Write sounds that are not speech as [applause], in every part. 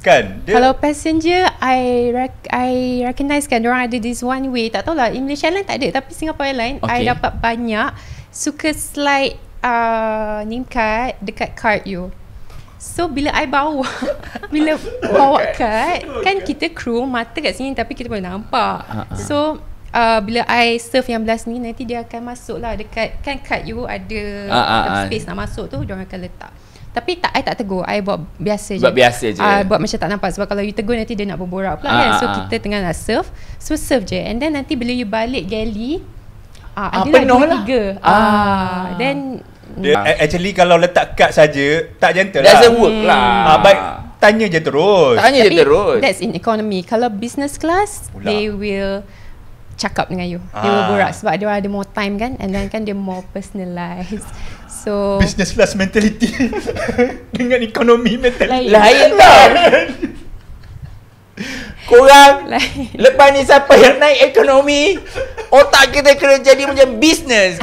Kan, dia Kalau passenger, I rec- I recognise kan orang ada this one way. Tak tahu lah Malaysia Airlines tak ada. Tapi Singapore Airlines, okay. I dapat banyak. Suka slide uh, name card dekat card you. So, bila I bawa, [laughs] bila bawa card, okay. kan okay. kita crew mata kat sini tapi kita boleh nampak. Uh-huh. So, uh, bila I serve yang belas ni, nanti dia akan masuk lah dekat, kan card you ada uh-huh. space nak masuk tu, dia orang akan letak. Tapi tak I tak tegur I buat biasa je Buat biasa je uh, Buat macam tak nampak Sebab kalau you tegur Nanti dia nak berborak pula uh, kan ah, So uh. kita tengah nak serve So serve je And then nanti Bila you balik galley uh, uh, Penuh lah tiga. Uh, uh. Then uh. Actually kalau letak card saja Tak gentle lah Doesn't work lah. hmm. lah uh, But Tanya je terus Tanya Tapi, je terus That's in economy Kalau business class pula. They will Cakap dengan you ah. They will borak Sebab dia ada more time kan And then kan dia more personalised. So business class mentality [laughs] dengan ekonomi mentality. Lain lah. Korang Lepas ni siapa yang naik ekonomi Otak kita kena jadi macam business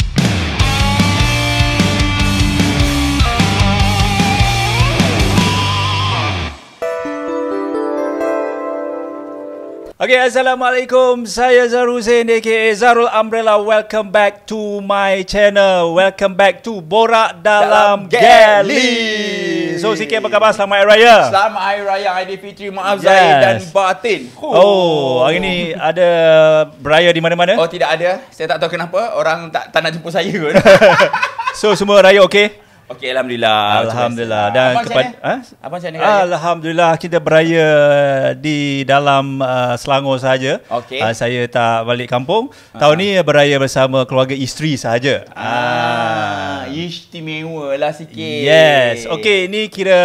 Okay, Assalamualaikum. Saya Zarul Zain, aka Zarul Umbrella. Welcome back to my channel. Welcome back to Borak Dalam, Dalam Gali. So, Siki apa khabar? Selamat Hari Raya. Selamat Hari Raya. Aidilfitri, maaf yes. Zahir dan Batin. Oh, hari ni ada beraya di mana-mana? Oh, tidak ada. Saya tak tahu kenapa. Orang tak, tak nak jumpa saya pun. [laughs] so, semua raya okey? Okey alhamdulillah. Alhamdulillah dan Abang kepada eh? ha? Abang Syah negara. Ya? Alhamdulillah kita beraya eh, di dalam uh, Selangor saja. Okay. Uh, ah, saya tak balik kampung. Uh-huh. Tahun ni beraya bersama keluarga isteri saja. Ah, uh. Ah, istimewa lah sikit. Yes. Okey ini kira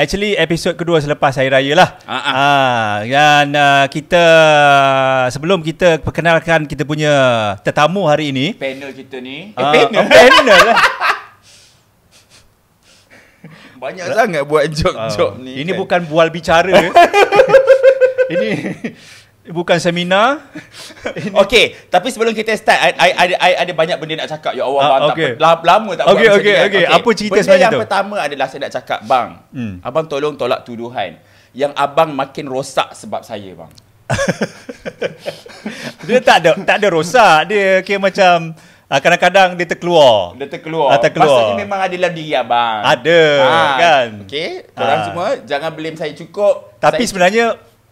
Actually episod kedua selepas hari raya lah. Ah, uh-uh. uh, dan uh, kita sebelum kita perkenalkan kita punya tetamu hari ini panel kita ni. Uh, eh, panel. Uh, panel lah. [laughs] Banyak Rat- sangat buat job-job uh, ni. Ini kan. bukan bual bicara. [laughs] ini bukan seminar. okay, tapi sebelum kita start, I, I, I, ada banyak benda nak cakap. Ya Allah, uh, ah, abang okay. tak, lama, tak okay, buat okay, macam ni. Kan? Okay. Okay. Apa cerita benda sebenarnya tu? Benda yang pertama adalah saya nak cakap, bang. Hmm. Abang tolong tolak tuduhan. Yang abang makin rosak sebab saya, bang. [laughs] dia tak ada tak ada rosak. Dia kira okay, macam... Ah, kadang-kadang dia terkeluar. Dia terkeluar. Ah, terkeluar. Maksudnya memang ada dalam diri abang. Ada, ah, kan? Okey, korang ah. semua jangan blame saya cukup. Tapi saya sebenarnya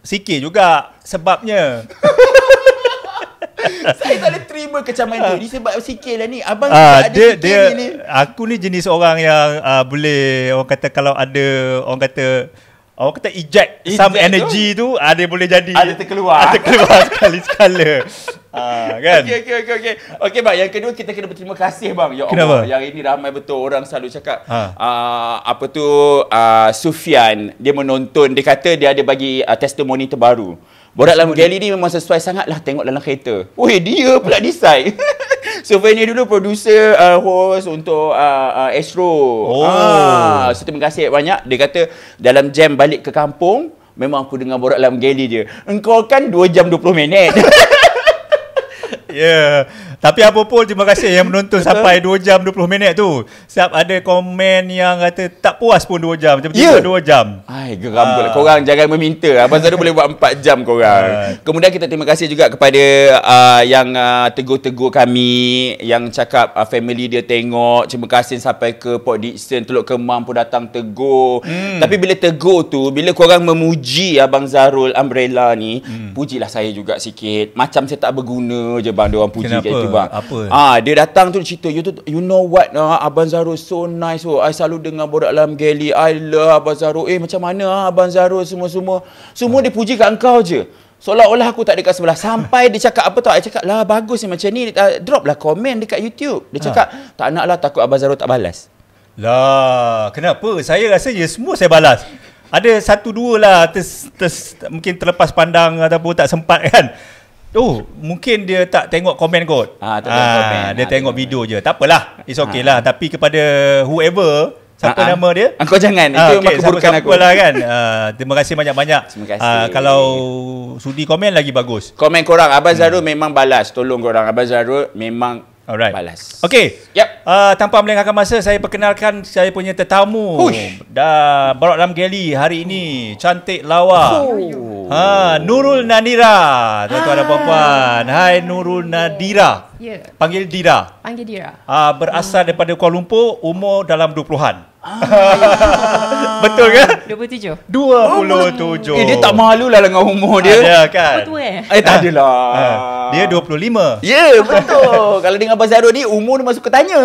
sikit juga sebabnya. [laughs] saya tak boleh terima kecaman ah. tu. Ini ah. sebab sikit lah ni. Abang ah, tak dia, ada dia, ni. Aku ni jenis orang yang ah, boleh, orang kata kalau ada, orang kata... Orang kata eject, eject some energy tu, tu ah, ada boleh jadi. Ada terkeluar. Ada terkeluar [laughs] sekali sekala. ah, kan? Okay okay okay okay, okay bang, yang kedua kita kena berterima kasih bang. Ya Kenapa? yang ini ramai betul orang selalu cakap ha. uh, apa tu uh, ah, Sufian dia menonton dia kata dia ada bagi uh, testimoni terbaru. Borak dalam galeri ni memang sesuai sangat lah tengok dalam kereta. Weh, dia pula decide. [laughs] Sylvania dulu producer uh, host untuk uh, uh, Astro. Oh. Ah, so terima kasih banyak. Dia kata dalam jam balik ke kampung, memang aku dengar borak dalam geli dia. Engkau kan 2 jam 20 minit. [laughs] yeah. Tapi apa pun terima kasih yang menonton sampai 2 jam 20 minit tu. Siap ada komen yang kata tak puas pun 2 jam. Macam yeah. 2 jam. Ai geram pula. Uh. Ah. orang jangan meminta. Abang lah. [laughs] Zadu boleh buat 4 jam korang. Uh. Kemudian kita terima kasih juga kepada uh, yang uh, tegur-tegur kami. Yang cakap uh, family dia tengok. Terima kasih sampai ke Port Dixon. Teluk Kemang pun datang tegur. Hmm. Tapi bila tegur tu, bila kau orang memuji Abang Zarul Umbrella ni, hmm. pujilah saya juga sikit. Macam saya tak berguna je bang dia orang puji Kenapa? gitu bang. Apa? Ah, dia datang tu cerita you you know what uh, Abang Zaro so nice. Oh, I selalu dengar borak dalam geli. I love Abang Zaro. Eh, macam mana ah Abang Zaro semua-semua? Semua ha. dia puji kat engkau je. Seolah-olah aku tak dekat sebelah Sampai dia cakap apa tau Dia cakap lah bagus ni macam ni uh, Drop lah komen dekat YouTube Dia cakap ha. tak nak lah takut Abang Zaro tak balas Lah kenapa Saya rasa je ya, semua saya balas Ada satu dua lah ters, ters, Mungkin terlepas pandang Ataupun tak sempat [laughs] kan Oh, mungkin dia tak tengok komen kot. Ha, tak tengok ha, komen. Dia ha, tengok ha, video ha. je. Tak apalah. It's okay ha. lah. Tapi kepada whoever, siapa ha, nama dia? Ha, jangan. Ha, itu okay, yang aku. Lah kan. Ha, terima kasih banyak-banyak. Terima kasih. Ha, kalau sudi komen lagi bagus. Komen korang. Abang hmm. memang balas. Tolong korang. Abang Zarul memang Alright. Balas. Okay. Yep. Uh, tanpa melengahkan masa, saya perkenalkan saya punya tetamu. Hush. Dah Barok Dalam Geli hari ini. Oh. Cantik lawa. Oh. Ha, Nurul Nadira. Tuan-tuan dan puan-puan. Hai Nurul Nadira. Yeah. Panggil Dira. Panggil Dira. Ah uh, berasal hmm. daripada Kuala Lumpur, umur dalam 20-an. Ah. [laughs] Betul ke? 27. 27. Oh, eh dia tak malu lah dengan umur dia. Ada ah, ya, kan? Oh, eh tak ha. adalah. Ha. Dia 25. Ya, yeah, betul. [laughs] Kalau dengan Abang Zahro ni umur ni masuk ke tanya.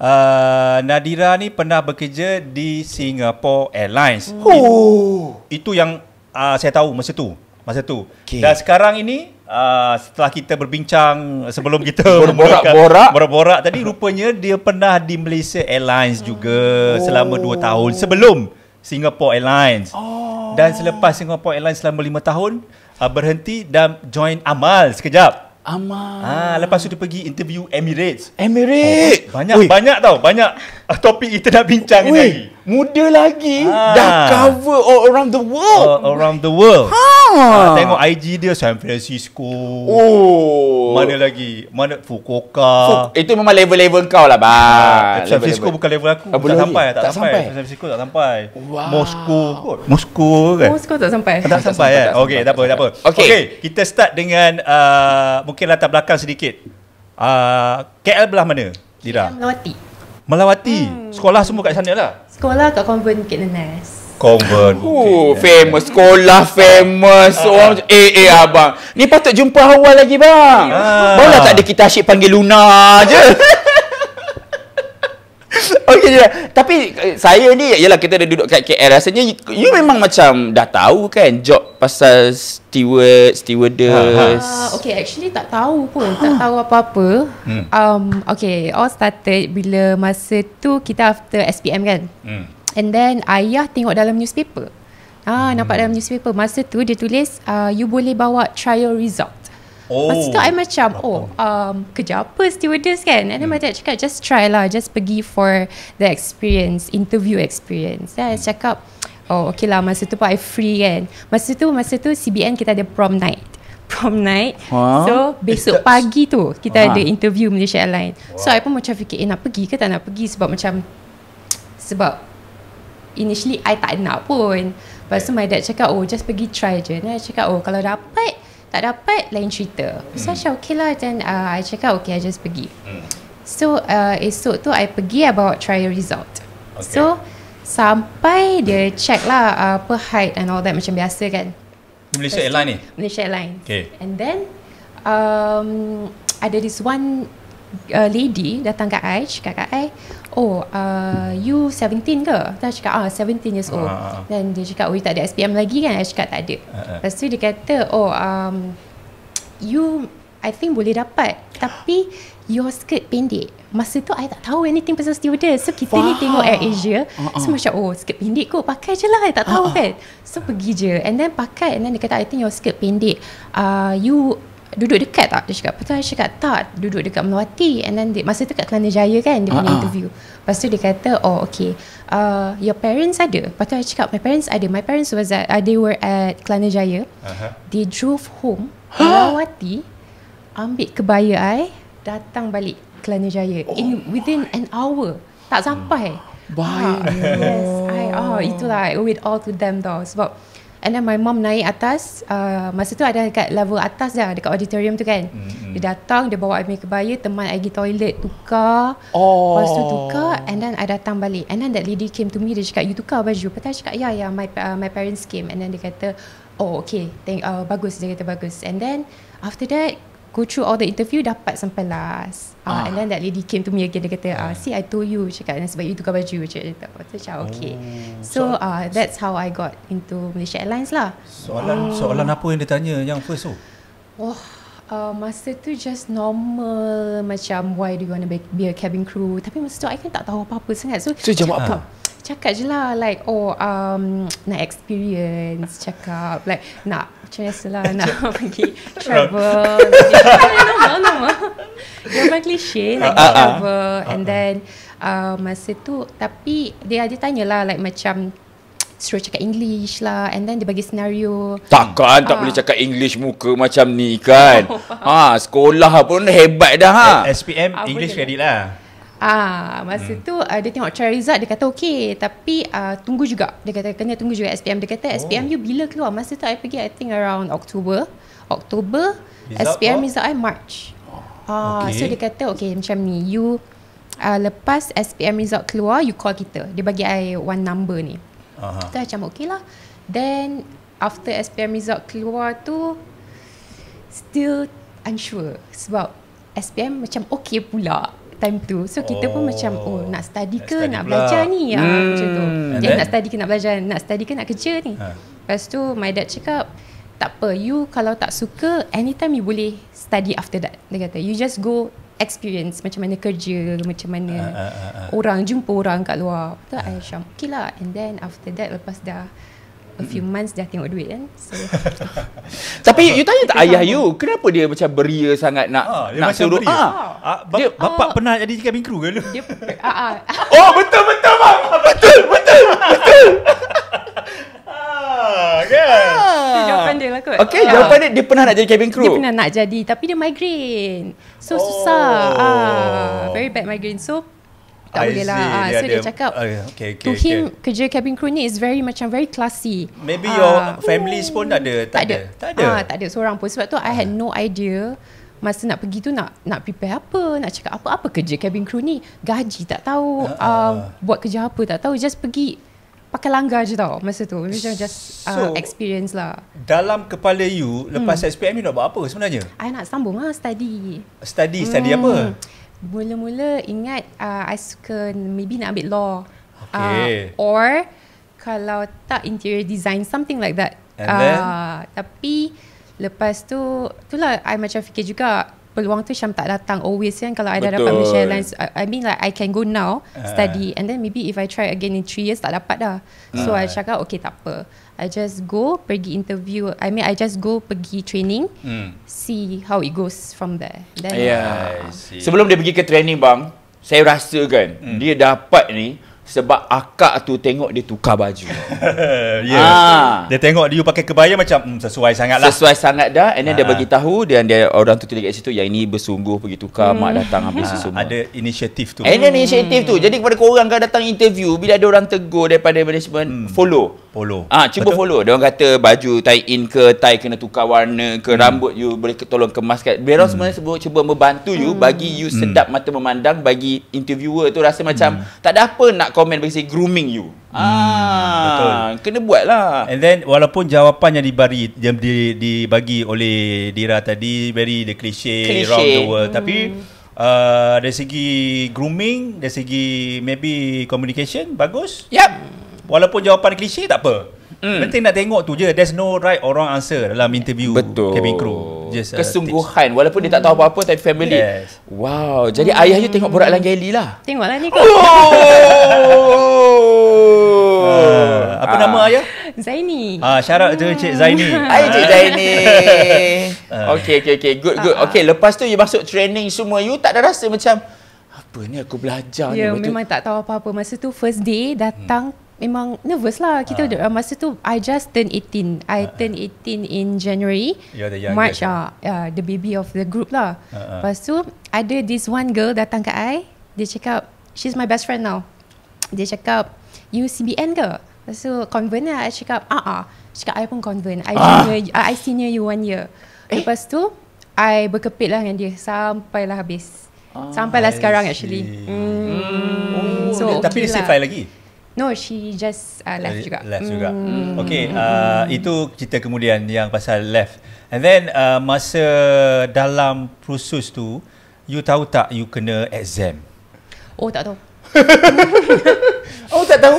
uh, [laughs] Nadira ni pernah bekerja di Singapore Airlines. Oh. It, itu yang uh, saya tahu masa tu. Masa tu. Okay. Dan sekarang ini uh, setelah kita berbincang sebelum kita [laughs] borak-borak borak-borak tadi rupanya dia pernah di Malaysia Airlines juga oh. selama 2 tahun sebelum Singapore Airlines. Oh. Dan selepas Singapore Airlines selama 5 tahun uh, berhenti dan join Amal sekejap. Amal. Ah lepas tu dia pergi interview Emirates. Emirates. Oh, banyak Ui. banyak tau banyak uh, topik kita nak bincang ni. Muda lagi ha. dah cover all around the world. All around the world. Ha. Ha, tengok IG dia San Francisco. Oh. Mana lagi? Mana Fukuoka? Fuku, itu memang level-level kau lah bang. Ha, San Francisco level. bukan level aku. Ah, tak sampai, tak, tak sampai. sampai. San Francisco tak sampai. Wow. Moscow kot. Moscow kan. Moscow tak sampai. Tak, tak sampai eh? kan. Okay, tak apa, tak apa. Okey, okay, kita start dengan uh, mungkin latar belakang sedikit. Uh, KL belah mana? Dira. KL Melawati hmm. Sekolah semua kat sana lah Sekolah kat Convent Kitnanes Convent Ooh, Famous Sekolah famous uh, Orang uh, Eh eh abang Ni patut jumpa awal lagi bang uh, ah. Baulah tak ada kita asyik panggil Luna uh, je [laughs] [laughs] Okey je. Tapi eh, saya ni ialah kita dah duduk kat KL rasanya you, you memang macam dah tahu kan job pasal steward stewardess. Ha, ha. Okay actually tak tahu pun, tak tahu apa-apa. Hmm. Um okay, all started bila masa tu kita after SPM kan. Hmm. And then ayah tengok dalam newspaper. Ah hmm. nampak dalam newspaper masa tu dia tulis uh, you boleh bawa trial result. Oh. Lepas tu I macam Oh um, Kerja apa stewardess kan And then hmm. my dad cakap Just try lah Just pergi for The experience Interview experience Then I hmm. cakap Oh okay lah Masa tu pun I free kan Masa tu Masa tu CBN kita ada prom night [laughs] prom night huh? Ha? so besok pagi tu kita huh? ada ha. interview Malaysia Airlines. wow. so I pun macam fikir eh nak pergi ke tak nak pergi sebab macam sebab initially I tak nak pun lepas tu my dad cakap oh just pergi try je then I cakap oh kalau dapat tak dapat lain cerita So hmm. macam hmm. okay lah Then uh, I check out Okay I just pergi hmm. So uh, esok tu I pergi I bawa trial result okay. So Sampai dia check lah uh, Apa height and all that Macam biasa kan Malaysia airline ni Malaysia airline Okay And then um, Ada this one uh, Lady Datang kat I Cakap kat I oh uh, you 17 ke? Dan cakap ah 17 years old. uh dia cakap oh you tak ada SPM lagi kan? Saya cakap tak ada. Uh-huh. Lepas tu dia kata oh um, you I think boleh dapat tapi your skirt pendek. Masa tu I tak tahu anything pasal stewardess. So kita wow. ni tengok Air Asia. Uh-huh. So macam oh skirt pendek kot pakai je lah. I tak tahu uh-huh. kan. So pergi je. And then pakai and then dia kata I think your skirt pendek. Uh, you duduk dekat tak? Dia cakap, betul. Saya cakap, tak. Duduk dekat Melawati. And then, dia, masa tu kat Kelana Jaya kan, dia uh-uh. punya ah, ah. interview. Lepas tu dia kata, oh, okay. Uh, your parents ada. Lepas tu saya cakap, my parents ada. My parents was at, uh, they were at Kelana Jaya. Uh-huh. They drove home, [gasps] Melawati, ambil kebaya saya, datang balik Kelana Jaya. Oh in, within an hour. Tak sampai. Hmm. Bye. Ah, yes. I, oh, itulah. I owe it all to them tau. Sebab, And then my mom naik atas uh, Masa tu ada dekat level atas dah Dekat auditorium tu kan mm-hmm. Dia datang Dia bawa air kebaya Teman air toilet Tukar oh. Lepas tu tukar And then I datang balik And then that lady came to me Dia cakap You tukar baju Lepas tu I cakap Ya yeah, ya yeah, my, uh, my parents came And then dia kata Oh okay Thank, uh, Bagus Dia kata bagus And then After that go through all the interview dapat sampai last. Ah, ah. and then that lady came to me again dia kata, ah. ah. see I told you, cakap sebab you tukar baju, cakap macam tak apa. Cakap okay. Oh. So, so uh, that's how I got into Malaysia Airlines lah. Soalan, uh. soalan apa yang dia tanya yang first tu? Oh, uh, masa tu just normal macam why do you want to be, be a cabin crew tapi masa tu I kan tak tahu apa-apa sangat so, so jawab apa? Cakap je lah like oh um, [tsk] nak experience cakap like nak Chancellor [laughs] [laughs] nak pergi travel. Mana mana mana. Memang cliche nak uh, ah, ah. travel. Ah, and then uh, masa tu, tapi dia ada tanya lah like macam suruh cakap English lah and then dia bagi senario takkan tak ha. boleh cakap English muka macam ni kan oh, [laughs] ha sekolah pun hebat dah ha eh, SPM ha, English lah. ready lah. Ah, masa hmm. tu uh, dia tengok trial result dia kata okey tapi uh, tunggu juga. Dia kata kena tunggu juga SPM. Dia kata SPM oh. you bila keluar? Masa tu I pergi I think around October. October result SPM result I March. Oh, ah, okay. so dia kata okey macam ni you uh, lepas SPM result keluar you call kita. Dia bagi I one number ni. Aha. Uh-huh. macam okay lah Then after SPM result keluar tu still unsure sebab SPM macam okay pula time tu so kita oh. pun macam oh nak study ke study nak pula. belajar ni ah, hmm. ah macam tu jadi eh, nak study ke nak belajar nak study ke nak kerja ni ha. lepas tu my dad cakap tak apa you kalau tak suka anytime you boleh study after that dia kata you just go experience macam mana kerja macam mana uh, uh, uh, uh. orang jumpa orang kat luar tu uh. I macam okay lah and then after that lepas dah a few months dah tengok duit kan so [laughs] tapi you tanya tak ayah you kenapa dia macam beria sangat nak ha, nak suruh ha. ha. Ah. Ah, ha. ha. bapa ha. Oh. pernah jadi cabin crew ke lu dia, ha. Ha. [laughs] oh betul betul bang [laughs] betul betul betul Kot. Okay, jawapan dia lah. uh, dia, dia pernah nak jadi cabin crew. Dia pernah nak jadi, tapi dia migraine. So, oh. susah. Uh, very bad migraine. So, tak boleh lah. Ha, so dia, dia cakap, uh, oh, okay, okay, to okay. him kerja cabin crew ni is very macam very classy. Maybe uh, your family pun tak ada. Tak ada. Tak ah, ada. Ha, tak ada seorang pun. Sebab tu I had no idea masa nak pergi tu nak nak prepare apa, nak cakap apa, apa kerja cabin crew ni. Gaji tak tahu, uh, uh, buat kerja apa tak tahu. Just pergi pakai langgar je tau masa tu. Macam just uh, experience lah. Dalam kepala you, lepas hmm. SPM ni nak buat apa sebenarnya? I nak sambung lah study. Study, study hmm. apa? Mula-mula ingat uh, I suka maybe nak ambil law. Okay. Uh, or kalau tak interior design something like that. uh, tapi lepas tu itulah I macam fikir juga peluang tu Syam tak datang always kan kalau I dah dapat Malaysia Airlines I mean like I can go now uh. study and then maybe if I try again in 3 years tak dapat dah so uh. I cakap okay tak I just go pergi interview. I mean, I just go pergi training, hmm. see how it goes from there. Then yeah, I Sebelum dia pergi ke training bang, saya rasa kan hmm. dia dapat ni sebab akak tu tengok dia tukar baju. [laughs] ya. Yeah. Ah. Dia tengok dia pakai kebaya macam mm, sesuai sangat lah. Sesuai sangat dah. And then ah. dia bagi tahu dan dia orang tu tulis kat situ yang ini bersungguh pergi tukar hmm. mak datang habis ah. semua. Ada inisiatif tu. And then inisiatif tu. Jadi kepada korang kau datang interview bila ada orang tegur daripada management hmm. follow follow. Ah, ha, cuba Betul? follow. Dia orang kata baju tie in ke, tie kena tukar warna ke, hmm. rambut you boleh ke, tolong kemaskan. Mereka hmm. sebenarnya sebab cuba membantu you hmm. bagi you hmm. sedap mata memandang bagi interviewer tu rasa macam hmm. tak ada apa nak komen bagi saya grooming you. Hmm. Ah, Betul. kena buatlah. And then walaupun jawapan yang diberi yang di, bagi oleh Dira tadi very the cliche, around the world hmm. tapi Uh, dari segi grooming, dari segi maybe communication, bagus. Yap. Walaupun jawapan klise tak apa. Mm. Penting nak tengok tu je. There's no right or wrong answer dalam interview Betul. cabin crew. Just uh, kesungguhan walaupun dia tak tahu apa-apa tapi family. Yes. Wow. Jadi mm. ayah you tengok borak lagi Ellie lah. Tengoklah ni kau. Oh! uh, apa uh. nama ayah? Zaini. Ah, uh, syarat tu Cik Zaini. Ah. Hai Cik Zaini. Ah. okay, okay, okay. Good, good. Okay, lepas tu you masuk training semua. You tak ada rasa macam, apa ni aku belajar yeah, ni? Ya, memang tak tahu apa-apa. Masa tu first day datang hmm memang nervous lah kita ha. uh, masa tu I just turn 18 I ha. turn 18 in January March ah uh, uh, the baby of the group lah ha. lepas tu ada this one girl datang ke I dia cakap she's my best friend now dia cakap you CBN ke lepas tu convent lah I cakap ah ah cakap I pun convert. I, uh, I senior you one year eh? lepas tu I berkepit lah dengan dia sampailah habis Sampailah I sekarang actually mm. oh, So okay Tapi lah. dia safe lagi No, she just uh, left uh, juga. Left mm. juga. Mm. Okay, mm. uh, mm. itu cerita kemudian yang pasal left. And then uh, masa dalam proses tu, you tahu tak you kena exam? Oh, tak tahu. [laughs] oh tak tahu.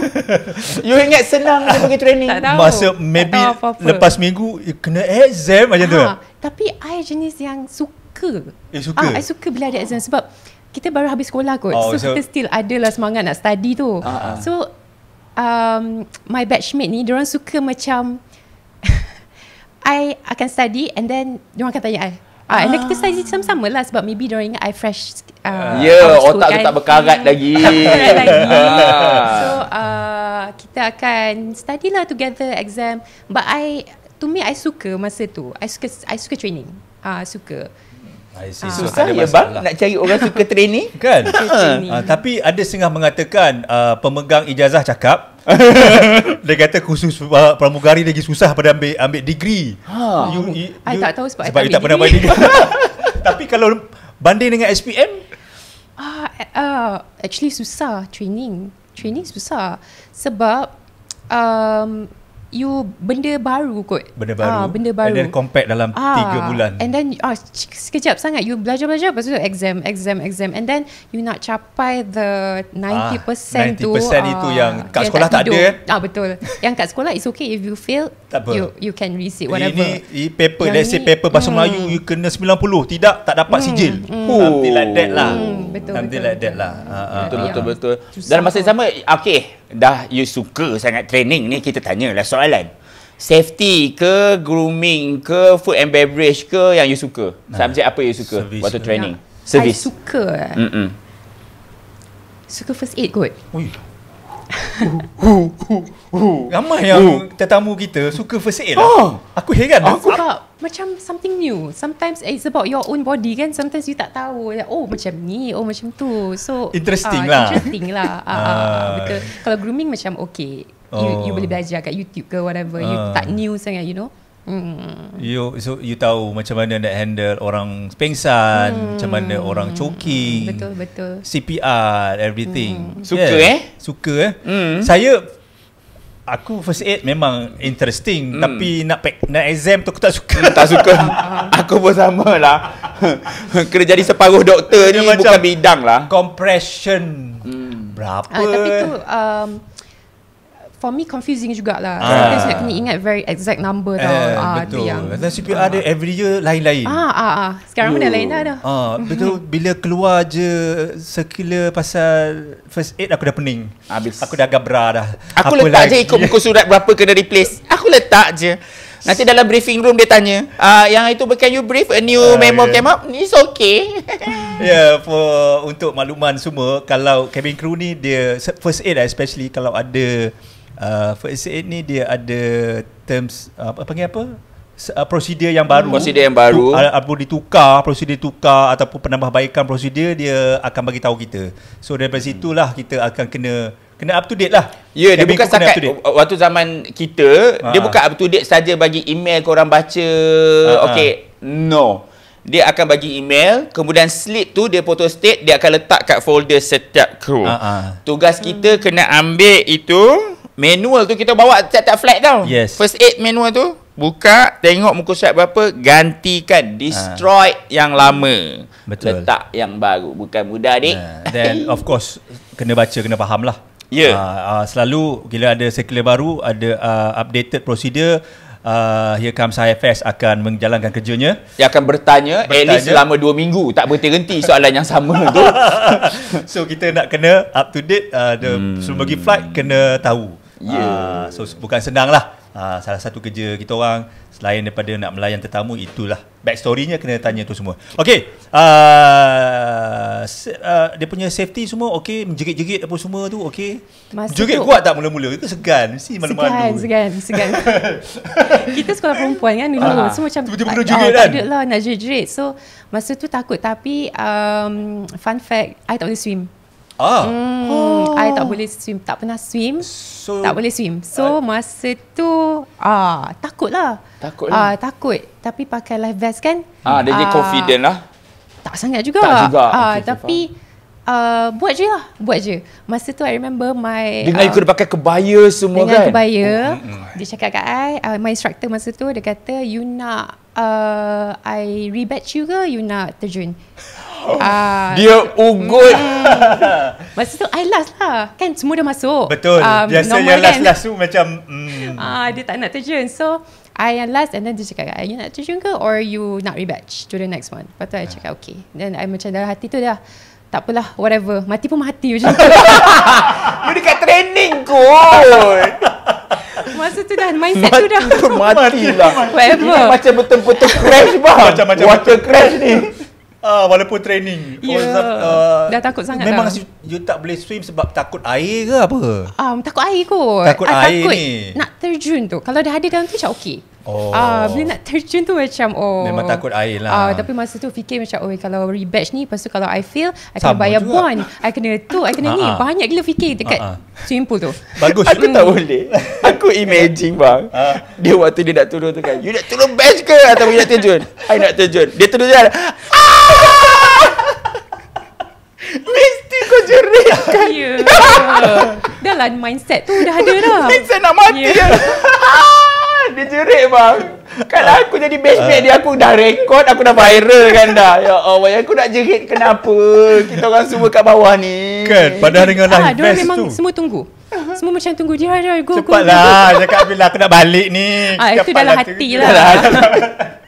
You ingat senang je pergi training. Tak tahu. Masa maybe tahu apa-apa. lepas minggu kena exam macam tu. Ah, tapi I jenis yang suka. Eh suka. Ah, I suka bila ada exam sebab kita baru habis sekolah kot. Oh, so, so kita still ada lah semangat nak study tu. Uh-huh. So um, my batchmate ni, diorang suka macam [laughs] I akan study and then diorang akan tanya I. Uh, and ah. kita study sama-sama lah sebab maybe diorang ingat I fresh. Uh, ya, yeah, otak kan. tu tak berkarat lagi. [laughs] Ah. so, uh, kita akan study lah together exam. But I, to me, I suka masa tu. I suka I suka training. Uh, suka. Ha. Susah ya bang nak cari orang suka training [laughs] kan? ha. Tapi ada setengah mengatakan uh, pemegang ijazah cakap [laughs] dia kata khusus uh, pramugari lagi susah pada ambil ambil degree. Ha. You, you, I tak tahu sebab, sebab I tak, tak pernah buat degree. [laughs] Tapi kalau banding dengan SPM ah uh, uh, actually susah training. Training susah sebab um you benda baru kot. Benda baru. Ah, benda baru. And then compact dalam 3 ah, bulan. And then ah, sekejap sangat you belajar-belajar lepas tu exam, exam, exam. And then you nak capai the 90% ah, 90% tu. itu ah, yang kat sekolah tak, tak ada kan? Ah, betul. yang kat sekolah it's okay if you fail. Tak apa. You, you can resit whatever. Ini, ini paper, yang let's ini, say paper bahasa hmm. Melayu you kena 90. Tidak, tak dapat hmm, sijil. Hmm. Oh. Something like that lah. Hmm, betul, Nanti betul, like betul. that lah. Ah, ah betul, ah. betul, betul, betul, betul. Dan masa yang sama, okay dah you suka sangat training ni kita tanyalah soalan safety ke grooming ke food and beverage ke yang you suka nah, subjek apa you suka service waktu training yang service I suka eh. Mm-mm. suka first aid kot Ui. ramai yang tetamu kita suka first aid lah oh. aku heran aku tak macam something new. Sometimes eh, it's about your own body kan. Sometimes you tak tahu. Ya, oh macam ni, oh macam tu. So interesting uh, lah. Interesting lah. Uh, [laughs] uh, betul. Kalau grooming macam okay. oh. you boleh belajar kat YouTube ke whatever. Uh. You tak new sangat you know. Hmm. You so you tahu macam mana nak handle orang pengsan, hmm. macam mana orang choking. Betul betul. CPR everything. Hmm. Suka yeah. eh? Suka eh? Hmm. Saya aku first aid memang interesting mm. tapi nak pek, nak exam tu aku tak suka. Hmm, tak suka. [laughs] aku pun samalah. [laughs] Kena jadi separuh doktor ni bukan bidang lah. Compression. Mm. Berapa? Ah, tapi tu um, for me confusing juga lah. Ah. Sometimes kan nak kena ingat very exact number eh, tau. Ah, betul. Yang, dan CPR ah. dia every year lain-lain. Ah, ah, ah. Sekarang pun dah lain dah. dah. Ah, [laughs] betul. bila keluar je sekilas pasal first aid aku dah pening. Habis. Aku dah gabra dah. Aku, aku letak je ikut buku surat berapa kena replace. Aku letak je. Nanti dalam briefing room dia tanya, ah, yang itu bukan you brief, a new uh, memo yeah. came up, it's okay. [laughs] yeah, for untuk makluman semua, kalau cabin crew ni dia first aid lah, especially kalau ada uh, first aid ni dia ada terms apa uh, panggil apa uh, prosedur yang baru prosedur yang baru uh, apa uh, ditukar prosedur tukar ataupun penambahbaikan prosedur dia akan bagi tahu kita so dari hmm. situlah kita akan kena kena up to date lah ya yeah, dia bukan sakat waktu zaman kita ha. dia bukan up to date saja bagi email kau orang baca ha. ha. okey no dia akan bagi email kemudian slip tu dia photo state dia akan letak kat folder setiap crew. Uh-uh. Tugas kita kena ambil itu Manual tu kita bawa tiap-tiap flight tau. Yes. First aid manual tu. Buka, tengok muka surat berapa, gantikan. Destroy ha. yang lama. Betul. Letak yang baru. Bukan mudah, adik. Ha. Then, [laughs] of course, kena baca, kena faham lah. Yeah. Ya. Uh, ah, uh, selalu, bila ada circular baru, ada uh, updated procedure, uh, here comes IFS akan menjalankan kerjanya. Dia akan bertanya, bertanya. at least selama 2 minggu. Tak berhenti-henti soalan yang sama tu. [laughs] so, kita nak kena up to date. Uh, the, hmm. Sebelum pergi flight, kena tahu. Yeah. Ya. Uh, so bukan senang lah uh, ah, Salah satu kerja kita orang Selain daripada nak melayan tetamu Itulah backstorynya kena tanya tu semua Okay uh, ah, uh, ah, Dia punya safety semua okay Menjerit-jerit apa semua tu okay Masa Jerit tu, kuat tak mula-mula Itu segan Mesti malu-malu Segan, segan, segan. [laughs] kita sekolah perempuan kan dulu uh-huh. So macam Tiba-tiba kena jerit oh, kan Tak ada lah nak jerit-jerit So masa tu takut Tapi um, fun fact I tak boleh swim Ah. Hmm. Oh. I tak boleh swim, tak pernah swim. So, tak boleh swim. So I, masa tu ah takutlah. Takutlah. Ah takut. Tapi pakai life vest kan? Ah dia ah, jadi confident lah. Tak sangat juga. Tak juga. Ah okay, tapi uh, buat je lah Buat je Masa tu I remember my Dengan uh, ah, you pakai kebaya semua dengan kan Dengan kebaya oh, hmm, hmm. Dia cakap kat I uh, My instructor masa tu Dia kata You nak uh, I rebatch you ke You nak terjun Uh, dia ugut. Mm, masa tu I last lah. Kan semua dah masuk. Betul. Um, Biasa yang kan. last-last tu macam. Mm. Uh, dia tak nak terjun. So I yang last and then dia cakap, you nak terjun ke or you nak rebatch to the next one? Lepas tu uh. I cakap okay. Then I macam dalam hati tu dah. Tak apalah, whatever. Mati pun mati macam tu. you dekat training kot. Masa tu dah mindset mati, tu dah. Matilah. Whatever. macam betul-betul crash bah. Macam-macam. Water betul. crash ni. Ah, walaupun training. Yeah. Ya. uh, dah takut sangat memang dah. you tak boleh swim sebab takut air ke apa? Um, takut air kot. Takut uh, air takut ni. Nak terjun tu. Kalau dah ada dalam tu macam okey. Oh. Ah, uh, bila nak terjun tu macam oh. Memang takut air lah. Uh, tapi masa tu fikir macam oh kalau rebatch ni lepas kalau I fail, I kena bayar juga. bond, I kena tu, I kena ni. Ah, ah. Banyak gila fikir dekat Ha-ha. tu. Bagus. Aku tak boleh. Aku [laughs] imagine bang. Dia waktu dia nak turun tu kan. You nak turun batch ke atau you nak terjun? I nak terjun. Dia turun jalan. [laughs] Mesti kau jerit kan Dah lah mindset tu dah ada dah Mindset nak mati yeah. Ya. [laughs] [laughs] dia jerit bang. Kan ah. aku jadi bestmate dia aku dah rekod, aku dah viral kan dah. Ya Allah, aku nak jerit kenapa? Kita orang semua kat bawah ni. Kan, padahal dengan dah best ah, tu. Ah, memang semua tunggu. Semua macam tunggu dia, dia go, Cepatlah, go, go, go. cakap bila aku nak balik ni. Ah, itu dalam hati lah. lah. [laughs]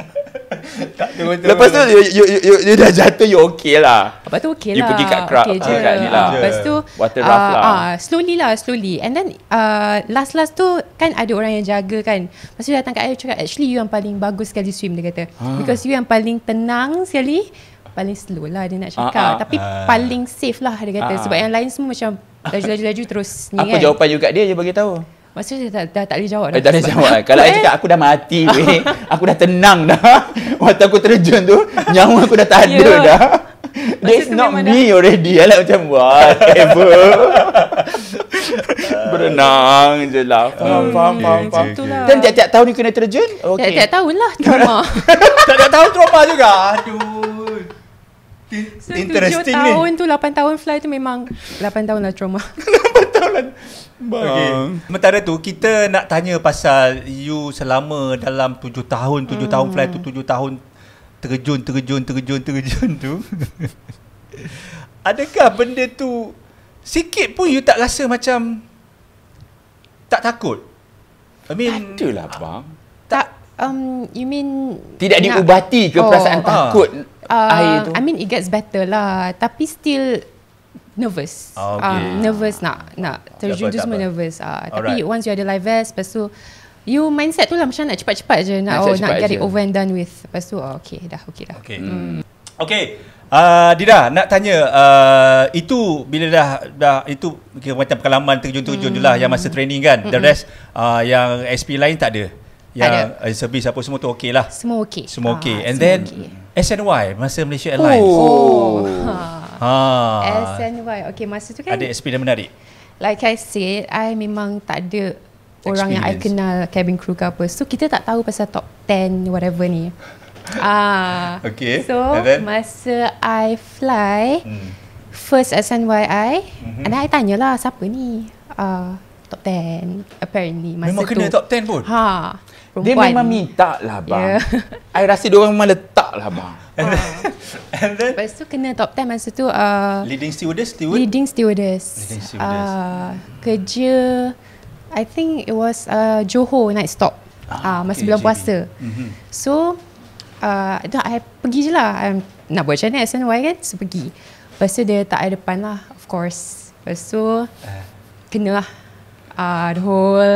[laughs] Lepas tu you, you, you, you dah jatuh You okay lah Lepas tu okay lah You pergi kat crab okay je. Ah, kat ni lah ah, Lepas tu Water rough uh, lah uh, Slowly lah slowly And then uh, Last last tu Kan ada orang yang jaga kan Lepas tu datang kat air Cakap actually you yang paling Bagus sekali swim dia kata ha. Because you yang paling Tenang sekali Paling slow lah Dia nak cakap uh, uh, Tapi uh, paling safe lah Dia kata uh, Sebab yang lain semua macam Laju-laju laju terus ni Apa kan? jawapan you kat dia Dia bagi tahu Maksudnya tak, tak, tak boleh jawab eh, dah. Eh, tak boleh jawab. Lah. Kalau saya [laughs] cakap aku dah mati, eh. weh. aku dah tenang dah. [laughs] Waktu aku terjun tu, nyawa aku dah tak ada yeah. dah. That's not me dah. already. I like macam, whatever. [laughs] Berenang je lah. Faham, faham, hmm. faham. Lah. Dan okay. tiap-tiap tahun ni kena terjun? Okay. Tiap-tiap tahun lah, trauma. tiap-tiap tahun trauma juga? Aduh. So, Interesting 7 tahun tu, 8 tahun fly tu memang 8 tahun lah trauma. Bang. Okay. Ah. Sementara tu kita nak tanya pasal you selama dalam 7 tahun, 7 tahun hmm. fly tu 7 tahun terjun terjun terjun terjun tu. [laughs] Adakah benda tu sikit pun you tak rasa macam tak takut? I mean itulah bang. Tak um you mean tidak diubati ke oh, perasaan ah. uh, takut uh, I mean it gets better lah tapi still Nervous. Oh, okay. um, nervous nak ah, nak terjun tu semua nervous. Uh, tapi once you ada live vest, lepas tu you mindset tu lah macam nak cepat-cepat je nak oh, nak get it over and done with. Lepas tu oh, okay dah okay dah. Okay. Hmm. Okay. Uh, Dida nak tanya uh, itu bila dah dah itu kira macam pengalaman terjun-terjun hmm. lah yang masa hmm. training kan. Hmm. The rest uh, yang SP lain tak ada. Yang tak ada. Uh, service apa semua tu okay lah. Semua okay. Semua okay. Ah, and semua then okay. SNY masa Malaysia oh. Airlines. Oh. oh. [laughs] Ha. Y. Okay, masa tu kan. Ada experience menarik? Like I said, I memang tak ada orang yang I kenal cabin crew ke apa. So, kita tak tahu pasal top 10 whatever ni. ah. [laughs] Okay. So, then? masa I fly, hmm. first S N Y, I mhm. and I lah, siapa ni. Uh, top 10 apparently masa memang tu. Memang kena top 10 pun? Ha. Dia memang minta lah bang. Yeah. [laughs] I rasa dia memang letak lah bang. [laughs] And then, and Lepas tu kena top 10 masa tu uh, Leading stewardess steward? Leading stewardess, leading stewardess. Uh, Kerja I think it was uh, Johor night stop ah, uh, Masa okay, bulan puasa mm-hmm. So uh, I pergi je lah I'm, Nak buat macam ni SNY kan So pergi Lepas tu dia tak ada depan lah Of course Lepas tu uh. Kena lah uh, The whole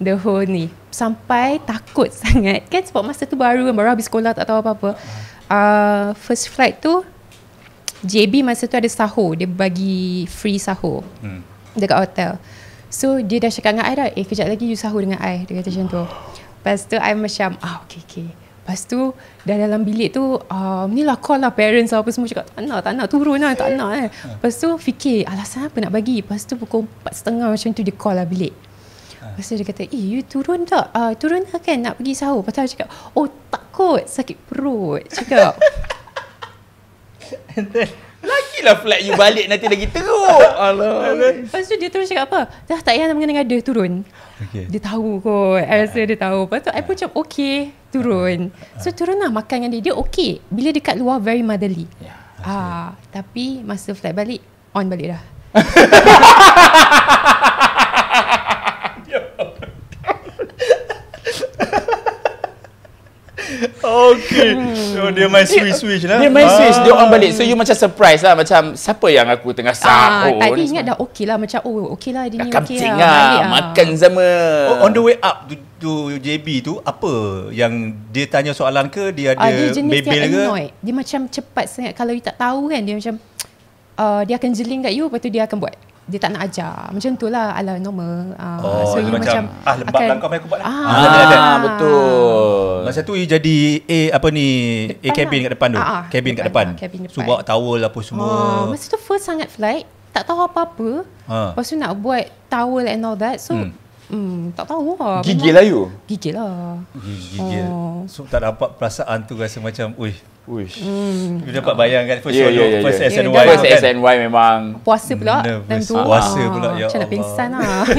The whole ni sampai takut [laughs] sangat kan sebab masa tu baru kan baru habis sekolah tak tahu apa-apa uh, first flight tu JB masa tu ada sahur dia bagi free sahur hmm. dekat hotel so dia dah cakap dengan I dah eh kejap lagi you sahur dengan I dia kata macam tu lepas tu I macam ah okay okay lepas tu dah dalam bilik tu um, ni lah call lah parents lah apa semua cakap tak nak tak nak turun lah tak nak eh hmm. lepas tu fikir alasan apa nak bagi lepas tu pukul 4.30 macam tu dia call lah bilik Lepas tu dia kata Eh you turun tak uh, Turun tak lah kan Nak pergi sahur Lepas tu aku cakap Oh tak takut Sakit perut Cakap lagi lah flat you balik Nanti lagi teruk [laughs] Alah Lepas tu dia terus cakap apa Dah tak payah nak mengenang ada Turun okay. Dia tahu kot Saya rasa ah. dia tahu Lepas tu aku pun macam Okay Turun ah. So turun lah makan dengan dia Dia okay Bila dekat luar Very motherly yeah, Ah, Tapi Masa flat balik On balik dah [laughs] Okay. So hmm. oh, dia main switch-switch lah. Dia main switch. Dia orang balik. So ah. you macam surprise lah. Macam siapa yang aku tengah sahur. Ah, tadi oh, ingat dah okay lah. Macam oh okay lah. Dia ni okay lah. Lah, lah. Makan sama. Oh, on the way up tu, tu JB tu apa yang dia tanya soalan ke dia ah, ada dia jenis bebel ke? Annoyed. Dia macam cepat sangat. Kalau you tak tahu kan dia macam ah, dia akan jeling kat you lepas tu dia akan buat dia tak nak ajar macam tu lah ala normal uh, oh, so you macam, macam ah lembab akan, lah kau main aku buat lah ah, ah, ada, betul masa tu you jadi A apa ni depan A cabin lah. kat depan tu ah, ah cabin depan kat depan, lah, cabin depan. so bawa towel apa semua oh, masa tu first sangat flight tak tahu apa-apa ah. lepas tu nak buat towel and all that so hmm. Hmm, tak tahu lah. Gigil lah you? Gigil lah. Gigil. Uh. So, tak dapat perasaan tu rasa macam, uish. Uish. Hmm. You dapat bayangkan first yeah, ya, yeah, yeah, ya. first SNY. Yeah, first SNY memang. Puasa pula. Hmm, nervous. Tu, Puasa pula. Ah, ya macam nak pingsan lah. [laughs]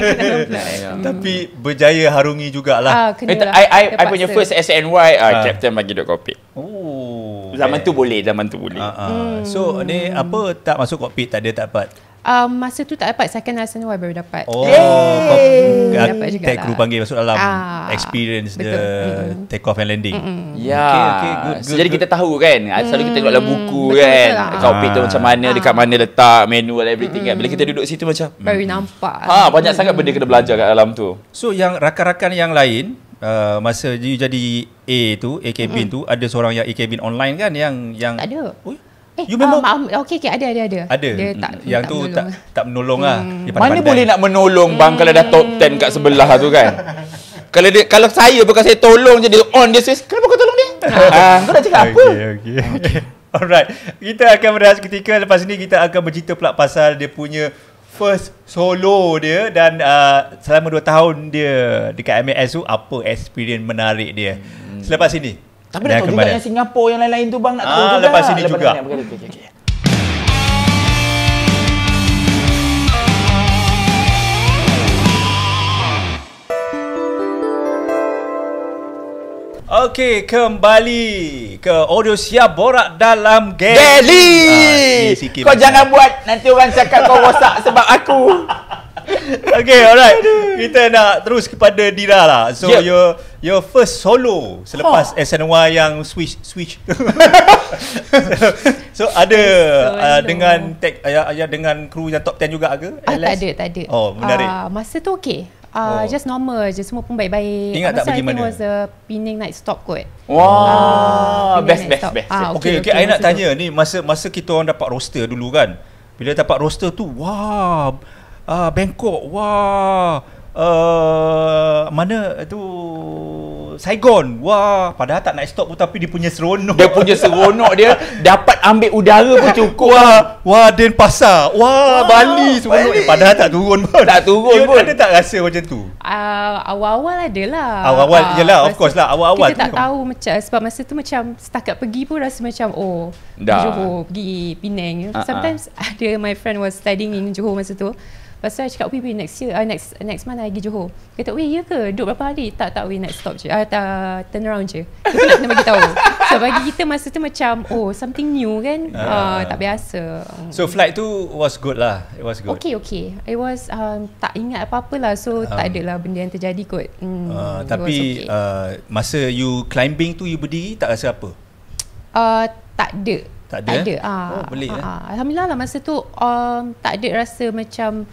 Ya. Hmm. Tapi berjaya harungi jugalah. Ah, eh, lah. I, I, I punya first SNY, uh, ah, ah. Captain bagi duk kopi. Oh. Zaman eh. tu boleh, zaman tu boleh. Uh, uh. So, ni apa tak masuk kokpit, tak ada, tak dapat? Um, masa tu tak dapat Second Hassan Y baru dapat Oh Yay. Lah. Dapat juga Tech lah. crew panggil masuk dalam ah, Experience betul. the mm Take off and landing mm-hmm. Ya yeah. okay, okay, good, so, good, Jadi kita tahu kan mm Selalu kita tengok dalam buku betul kan lah. Kau ah. tu macam mana ah. Dekat mana letak Manual everything mm kan Bila kita duduk situ macam Very mm nampak ha, Banyak sangat benda kena belajar kat dalam tu So yang rakan-rakan yang lain Uh, masa dia jadi A tu AK mm. bin tu ada seorang yang AK bin online kan yang yang tak ada Uy? Eh, you memang ah, okey okey ada ada ada. Ada. Dia tak, yang tak tu menolong. tak tak menolonglah. Hmm. Lah. Mana boleh nak menolong bang hmm. kalau dah top 10 kat sebelah tu kan. Hmm. kalau dia kalau saya bukan saya tolong je dia on dia says, kenapa kau tolong dia? ah, ah kau nak cakap apa? Okey okey. [laughs] Alright. Kita akan berehat ketika lepas ni kita akan bercerita pula pasal dia punya first solo dia dan uh, selama 2 tahun dia dekat MAS tu apa experience menarik dia. Hmm. Selepas ini. Tapi dah tahu juga yang Singapura yang lain-lain tu bang nak tahu ah, juga. Lepas sini juga. Okey, kembali ke audio siap borak dalam Deli. Ah, kau jangan buat nanti orang cakap kau rosak sebab aku. [laughs] okay alright Kita nak terus kepada Dira lah So yep. your Your first solo Selepas huh. Ha. SNY yang Switch Switch so, [laughs] so ada uh, Dengan tag ayah, ayah dengan Kru yang top 10 juga ke? Ah, tak ada tak ada Oh menarik uh, Masa tu okay Uh, oh. Just normal je Semua pun baik-baik Ingat tak pergi mana? was a Penang night stop kot Wah uh, Best best, best. Ah, okay, okay, okay, okay I nak tanya tu. ni Masa masa kita orang dapat roster dulu kan Bila dapat roster tu Wah uh, Bangkok wah uh, mana tu Saigon wah padahal tak nak stop pun tapi dia punya seronok dia punya seronok dia dapat ambil udara pun cukup wah lah. wah Denpasar wah, wah Bali seronok dia eh, padahal tak turun pun tak turun pun ada tak rasa macam tu ah, awal-awal ada lah awal-awal uh, ah, yelah of course lah awal-awal kita tak tahu kong. macam sebab masa tu macam setakat pergi pun rasa macam oh Dah. Johor pergi Penang uh-huh. sometimes [laughs] ada my friend was studying in Johor masa tu Lepas tu I cakap Weh next year uh, next, next month I pergi Johor Kata weh ya ke Duduk berapa hari Tak tak weh next stop je uh, ah, tak, Turn around je Kita nak kena bagi tahu So [laughs] bagi kita masa tu macam Oh something new kan uh, uh, Tak biasa mm. So flight tu was good lah It was good Okay okay It was um, tak ingat apa-apa lah So um, tak ada lah benda yang terjadi kot hmm, uh, Tapi okay. uh, Masa you climbing tu You berdiri tak rasa apa uh, Tak ada tak ada. Tak eh? ada. Ah, oh, boleh ah, eh? Alhamdulillah lah masa tu um, tak ada rasa macam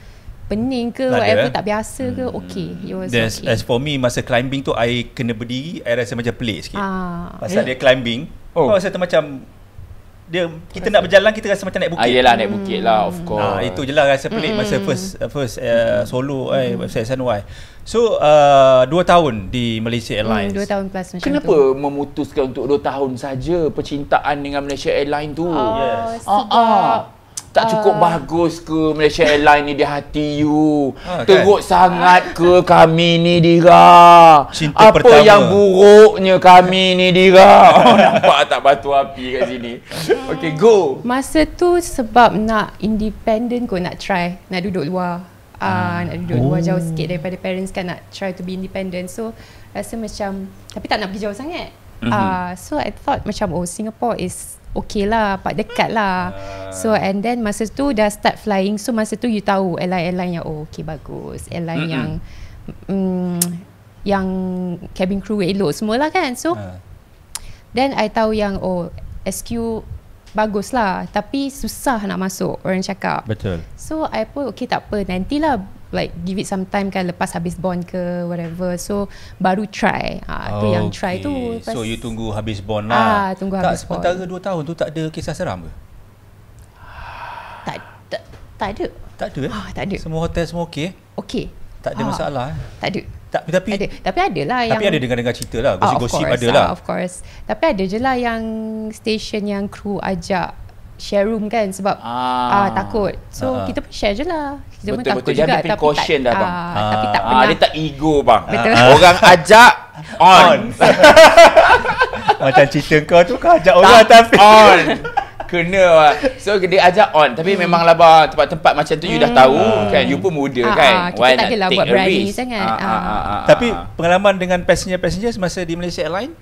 pening ke tak whatever ada. Eh? tak biasa ke hmm. okay, okey it was okay. as for me masa climbing tu I kena berdiri I rasa macam pelik sikit ah. pasal eh? dia climbing oh. rasa tu macam dia kita rasa. nak berjalan kita rasa macam naik bukit. Ayolah ah, naik bukit lah of hmm. course. Nah, itu je lah rasa pelik mm. masa hmm. first uh, first uh, solo eh mm. website eh. So uh, dua tahun di Malaysia Airlines. Mm, dua tahun plus macam Kenapa tu. Kenapa memutuskan untuk dua tahun saja percintaan dengan Malaysia Airlines tu? Oh, yes. Sebab ah, ah tak ah. cukup bagus ke Malaysia Airline ni di hati you ha, teruk kan? sangat ke kami ni dira Cinta apa pertama. yang buruknya kami ni dira [laughs] oh, nampak tak batu api kat sini okay go masa tu sebab nak independent kau nak try nak duduk luar Uh, Nak duduk luar jauh oh. sikit daripada parents kan Nak try to be independent So rasa macam Tapi tak nak pergi jauh sangat mm-hmm. uh, So I thought macam Oh Singapore is okay lah Pak dekat lah ah. So and then Masa tu dah start flying So masa tu you tahu Airline-airline yang Oh okay bagus Airline mm-hmm. yang mm, Yang Cabin crew elok Semualah kan So uh. Then I tahu yang Oh SQ Bagus lah Tapi susah nak masuk Orang cakap Betul So I pun okay takpe apa Nantilah like give it some time kan lepas habis bond ke whatever so baru try ha, oh, tu yang try okay. tu lepas, so you tunggu habis bond lah ah, tunggu tak, habis bond tak sementara 2 tahun tu tak ada kisah seram ke? tak, tak, tak ada tak ada eh? Ha, ada semua hotel semua okey? okey tak ada ha, masalah eh? tak ada tak, tapi ada tapi ada lah yang tapi ada dengar-dengar cerita lah ah, gosip-gosip ada lah of course tapi ada je lah yang station yang crew ajak share room kan sebab ah. Ah, takut. So ah. kita pun share je lah. Kita betul, pun takut betul. juga. Dia ambil dah bang. Ah, ah. Tapi tak ah, pernah. Ah, dia tak ego bang. Betul. Ah. [laughs] Orang ajak on. [laughs] Macam cerita kau tu kau ajak orang tak tapi. On. Kena lah. So dia ajak on. Tapi hmm. memang lah bang tempat-tempat macam tu you dah hmm. tahu hmm. kan. You pun muda ah, kan. Ah, kita tak kira buat berani sangat. Ah, ah, ah, ah, ah, ah, tapi ah. pengalaman dengan passenger-passenger semasa di Malaysia Airlines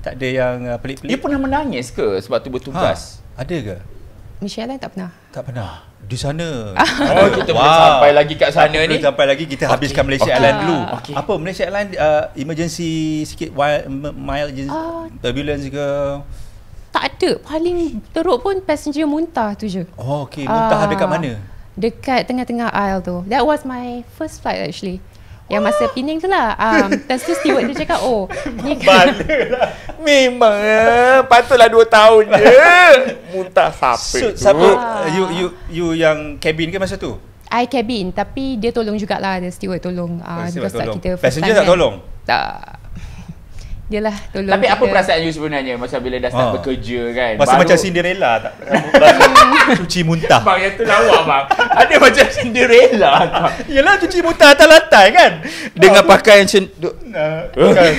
tak ada yang uh, pelik-pelik. You pernah menangis ke sebab tu bertugas? Ha, ada ke? Michelle tak pernah. Tak pernah. Di sana. [laughs] Oh, kita wow. boleh sampai lagi kat sana kita ni. Kita sampai lagi kita okay. habiskan Malaysia okay. Airlines dulu. Okay. Apa Malaysia Airlines uh, emergency sikit wild, mild uh, ah. turbulence ke? Tak ada. Paling teruk pun passenger muntah tu je. Oh, okey. Muntah uh, dekat mana? Dekat tengah-tengah aisle tu. That was my first flight actually. Yang masa Penang tu lah um, Lepas tu steward dia cakap Oh ni kan Memang eh, Patutlah dua tahun je [laughs] Muntah sape? so, tu Siapa ah. Eh, you, you, you yang cabin ke masa tu I cabin Tapi dia tolong jugalah Dia steward tolong uh, oh, Steward tolong kita Passenger tak kan. tolong Tak Yelah, tolong Tapi apa perasaan you sebenarnya masa bila dah start ah. bekerja kan? Masa macam Cinderella tak? [laughs] cuci muntah. Bang, yang tu lawa bang. Ada macam Cinderella. Tak? Yelah, cuci muntah atas lantai kan? Dengan pakai eh? [laughs] macam... Cend- kan?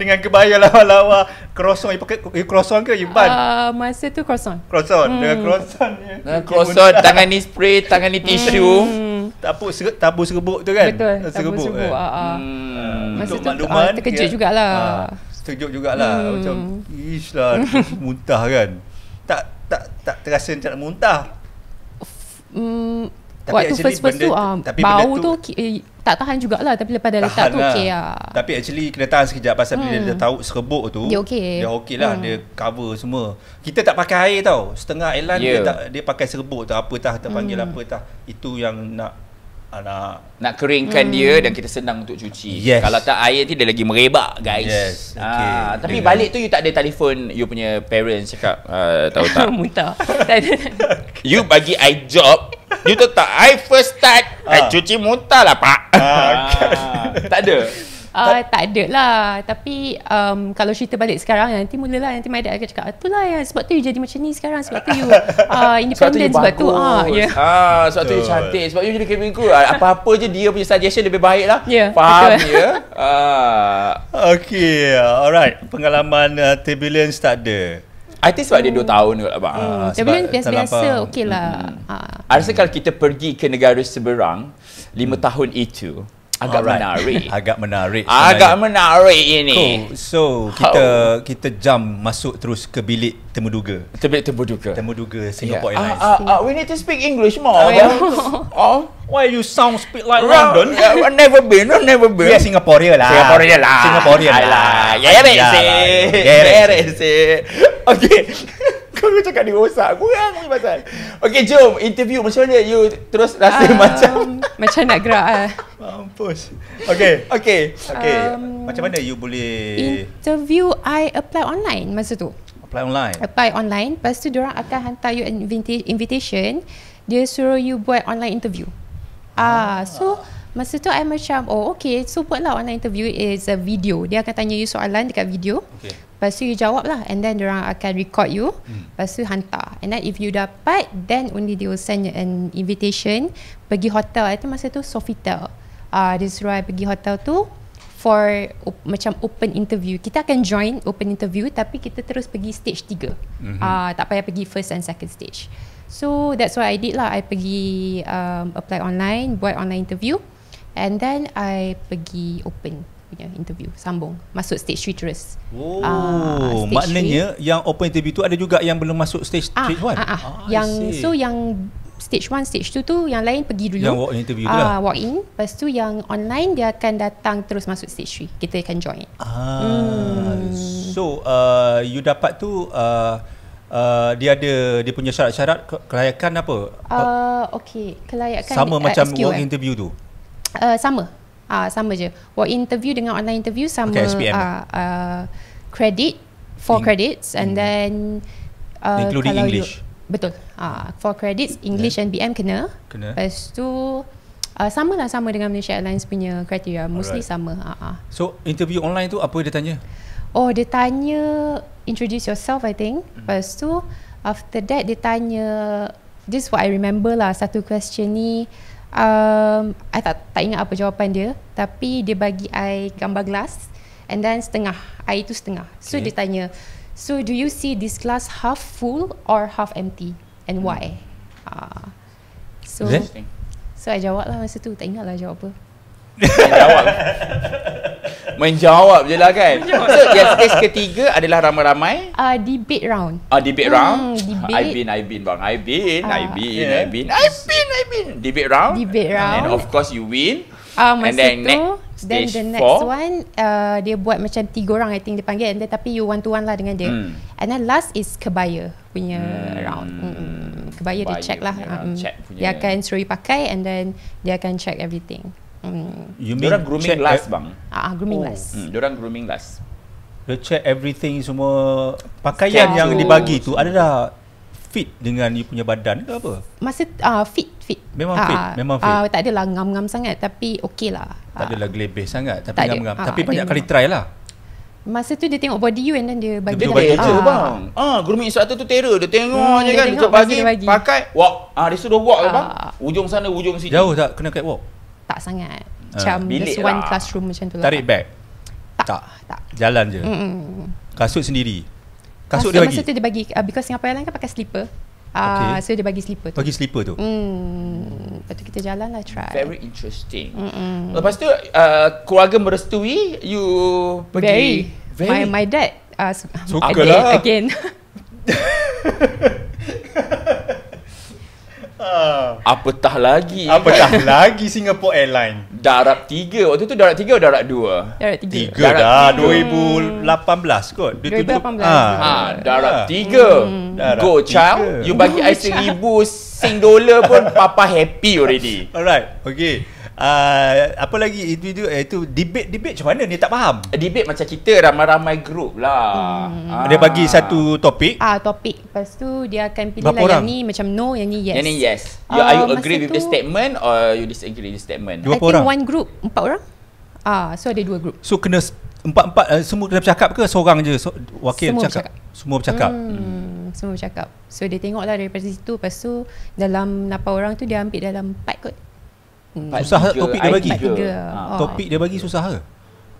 Dengan kebaya lawa-lawa. Croissant, you pakai you croissant ke? You ban? Ah, masa tu croissant. Croissant. Dengan hmm. croissant. Ya. Croissant, tangan ni spray, tangan ni tisu. Hmm tabu ser, tabu serbuk tu kan betul serbuk, serbuk kan? uh, uh. Hmm. masa Untuk tu uh, terkejut ya. jugalah uh, terkejut jugalah hmm. macam ish lah [laughs] muntah kan tak tak tak terasa macam nak muntah hmm. Tapi Waktu first first tu, uh, tapi bau tu, tu eh, tak tahan jugalah tapi lepas dah letak tahan tu lah. okey lah. Tapi actually kena tahan sekejap pasal hmm. bila dia hmm. tahu serbuk tu, dia okey. Dia okey lah, hmm. dia cover semua. Kita tak pakai air tau. Setengah airline yeah. dia, ya. tak, dia pakai serbuk tu, apa tah, terpanggil hmm. apa tah. Itu yang nak anak nak keringkan hmm. dia dan kita senang untuk cuci. Yes. Kalau tak air nanti dia lagi merebak guys. Yes. Ah, okay. Ah, tapi yeah. balik tu you tak ada telefon you punya parents cakap uh, tahu tak? [laughs] Muntah. [laughs] you bagi I job. You tu tak? I first start. Ah. I eh, cuci muntah lah pak. Ah, kan. [laughs] tak ada. Uh, tak ada lah Tapi um, Kalau cerita balik sekarang Nanti mulalah Nanti my dad akan cakap ah, lah ya Sebab tu you jadi macam ni sekarang Sebab tu you uh, Independent Sebab tu you bagus [laughs] Sebab tu, uh, yeah. ah, sebab tu you ah, ya. cantik Sebab you jadi cabin crew Apa-apa je Dia punya suggestion lebih baik lah yeah, Faham betul. ya uh. Okay Alright Pengalaman uh, Turbulence tak ada I think sebab oh. lah, hmm. dia 2 tahun kot abang. Hmm. Ha, sebab Tapi biasa, biasa okey lah. Hmm. Ha. I rasa kalau kita pergi ke negara seberang, 5 hmm. tahun itu, agak right. menarik. [laughs] agak menarik. Agak menarik ini. Cool. So kita oh. kita jump masuk terus ke bilik temuduga. Bilik temuduga. Temuduga Singapore yeah. Airlines. Uh, uh, uh, we need to speak English more. Oh, yeah. [laughs] Oh. oh. why you sound speak like London? I've never been, I've never been. We are Singaporean lah. Singaporean lah. Singaporean lah. Yeah, yeah, yeah. Yeah, yeah. Okay. Kau cakap dia rosak Kurang ni pasal Okay jom Interview macam mana You terus rasa um, macam Macam nak gerak lah Mampus Okay Okay, okay. Um, Macam mana you boleh Interview I apply online Masa tu Apply online Apply online Lepas tu orang akan hantar you Invitation Dia suruh you buat online interview Ah, ah. So Masa tu I macam Oh okay So buatlah online interview is a video Dia akan tanya you soalan Dekat video Lepas tu you jawab lah And then orang akan record you hmm. Lepas tu hantar And then if you dapat Then only they will send you an invitation Pergi hotel Itu masa tu Sofitel Ah, uh, This why I pergi hotel tu For op, macam open interview Kita akan join open interview Tapi kita terus pergi stage 3 mm-hmm. uh, ah, Tak payah pergi first and second stage So that's what I did lah I pergi um, apply online Buat online interview And then I pergi open punya interview sambung masuk stage terus. Oh, uh, stage maknanya three. yang open interview tu ada juga yang belum masuk stage ah, 1. Ah, ah. ah, yang so yang stage 1 stage 2 tu yang lain pergi dulu. Yang walk in interview uh, lah. walk in lepas tu yang online dia akan datang terus masuk stage 3. Kita akan join. Ah. Hmm. So uh, you dapat tu uh, Uh, dia ada dia punya syarat-syarat kelayakan apa? Uh, okay, kelayakan sama uh, macam SQ, work eh. interview tu. Uh, sama, uh, sama je. Walk interview dengan online interview sama ah okay, uh, uh, for In- credits and In- then uh, including English. You, betul. Uh, for credits English yeah. and BM kena. Kena. Lepas tu Uh, sama lah sama dengan Malaysia Airlines punya kriteria Mostly Alright. sama uh-huh. So interview online tu apa dia tanya? Oh dia tanya Introduce yourself I think mm. Lepas tu After that dia tanya This what I remember lah Satu question ni um, I tak, tak ingat apa jawapan dia Tapi dia bagi I gambar gelas And then setengah I itu setengah So dia tanya So do you see this glass half full or half empty? And why? Hmm. Uh, so, so I jawab lah masa tu Tak ingat lah jawab apa Menjawab Menjawab je lah kan So yang stage ketiga adalah ramai-ramai uh, Debate round uh, Debate hmm, round hmm, debate. I've been, I've been bang I've been, uh, I've, been yeah. I've been, I've been I've been, Debate round Debate round And of course you win uh, masa And then tu, next Then the next four. one uh, Dia buat macam tiga orang I think dia panggil then, Tapi you one to one lah dengan dia mm. And then last is kebaya punya mm. round mm-hmm. kebaya, kebaya dia check lah um, check Dia akan suruh pakai And then dia akan check everything Mm. You mean grooming check last e- bang? Ah, uh, grooming oh. last. Hmm, Diorang grooming last. You check everything semua pakaian yeah. yang dibagi tu ada dah fit dengan you punya badan ke apa? Masih ah, uh, fit fit. Memang uh, fit, memang fit. Uh, tak adalah ngam-ngam sangat tapi okay lah Tak adalah gelebih sangat tapi ngam-ngam. Ada. Tapi banyak kali try lah. Masa tu dia tengok body you and then dia bagi dia bagi lah. je bang. Ah, grooming instructor tu terror. Dia tengok hmm, je dia kan tengok, pagi dia pakai walk. Ah, dia suruh walk ah. bang. Ujung sana, ujung sini. Jauh tak kena kat walk? tak sangat ah, macam uh, this one lah. classroom macam tu lah tarik beg tak. tak tak jalan je Mm-mm. kasut sendiri kasut, kasut dia bagi kasut dia bagi uh, because Singapore Airlines kan pakai slipper ah, Okay. Uh, so dia bagi slipper tu Bagi slipper tu hmm. Lepas tu kita jalan lah try Very interesting Mm-mm. Lepas tu uh, Keluarga merestui You Pergi Very, Very. My, my dad uh, Suka lah Again [laughs] [laughs] Ah. Apatah lagi Apatah lagi Singapore Airline Darab 3 Waktu tu darab 3 atau darab 2? Darab 3 3 dah 2018 hmm. kot Dia 2018 tutup. Ha. ha. Darab 3 hmm. Go child You bagi Go I seribu [laughs] Sing dollar pun Papa happy already Alright Okay Uh, apa lagi itu itu eh, itu debate debate macam mana dia tak faham debate macam kita ramai-ramai group lah hmm. ah. dia bagi satu topik ah topik lepas tu dia akan pilih lah yang ni macam no yang ni yes yang ni yes you, uh, are you agree with the statement or you disagree with the statement dua I orang. think one group empat orang ah so ada dua group so kena empat-empat uh, semua kena bercakap ke seorang je so, wakil semua bercakap. bercakap. semua bercakap hmm. Hmm semua bercakap So dia tengok lah daripada situ Lepas tu dalam 8 orang tu dia ambil dalam empat kot Hmm. Susah topik dia bagi. Ha. Ha. Topik dia bagi susah ke?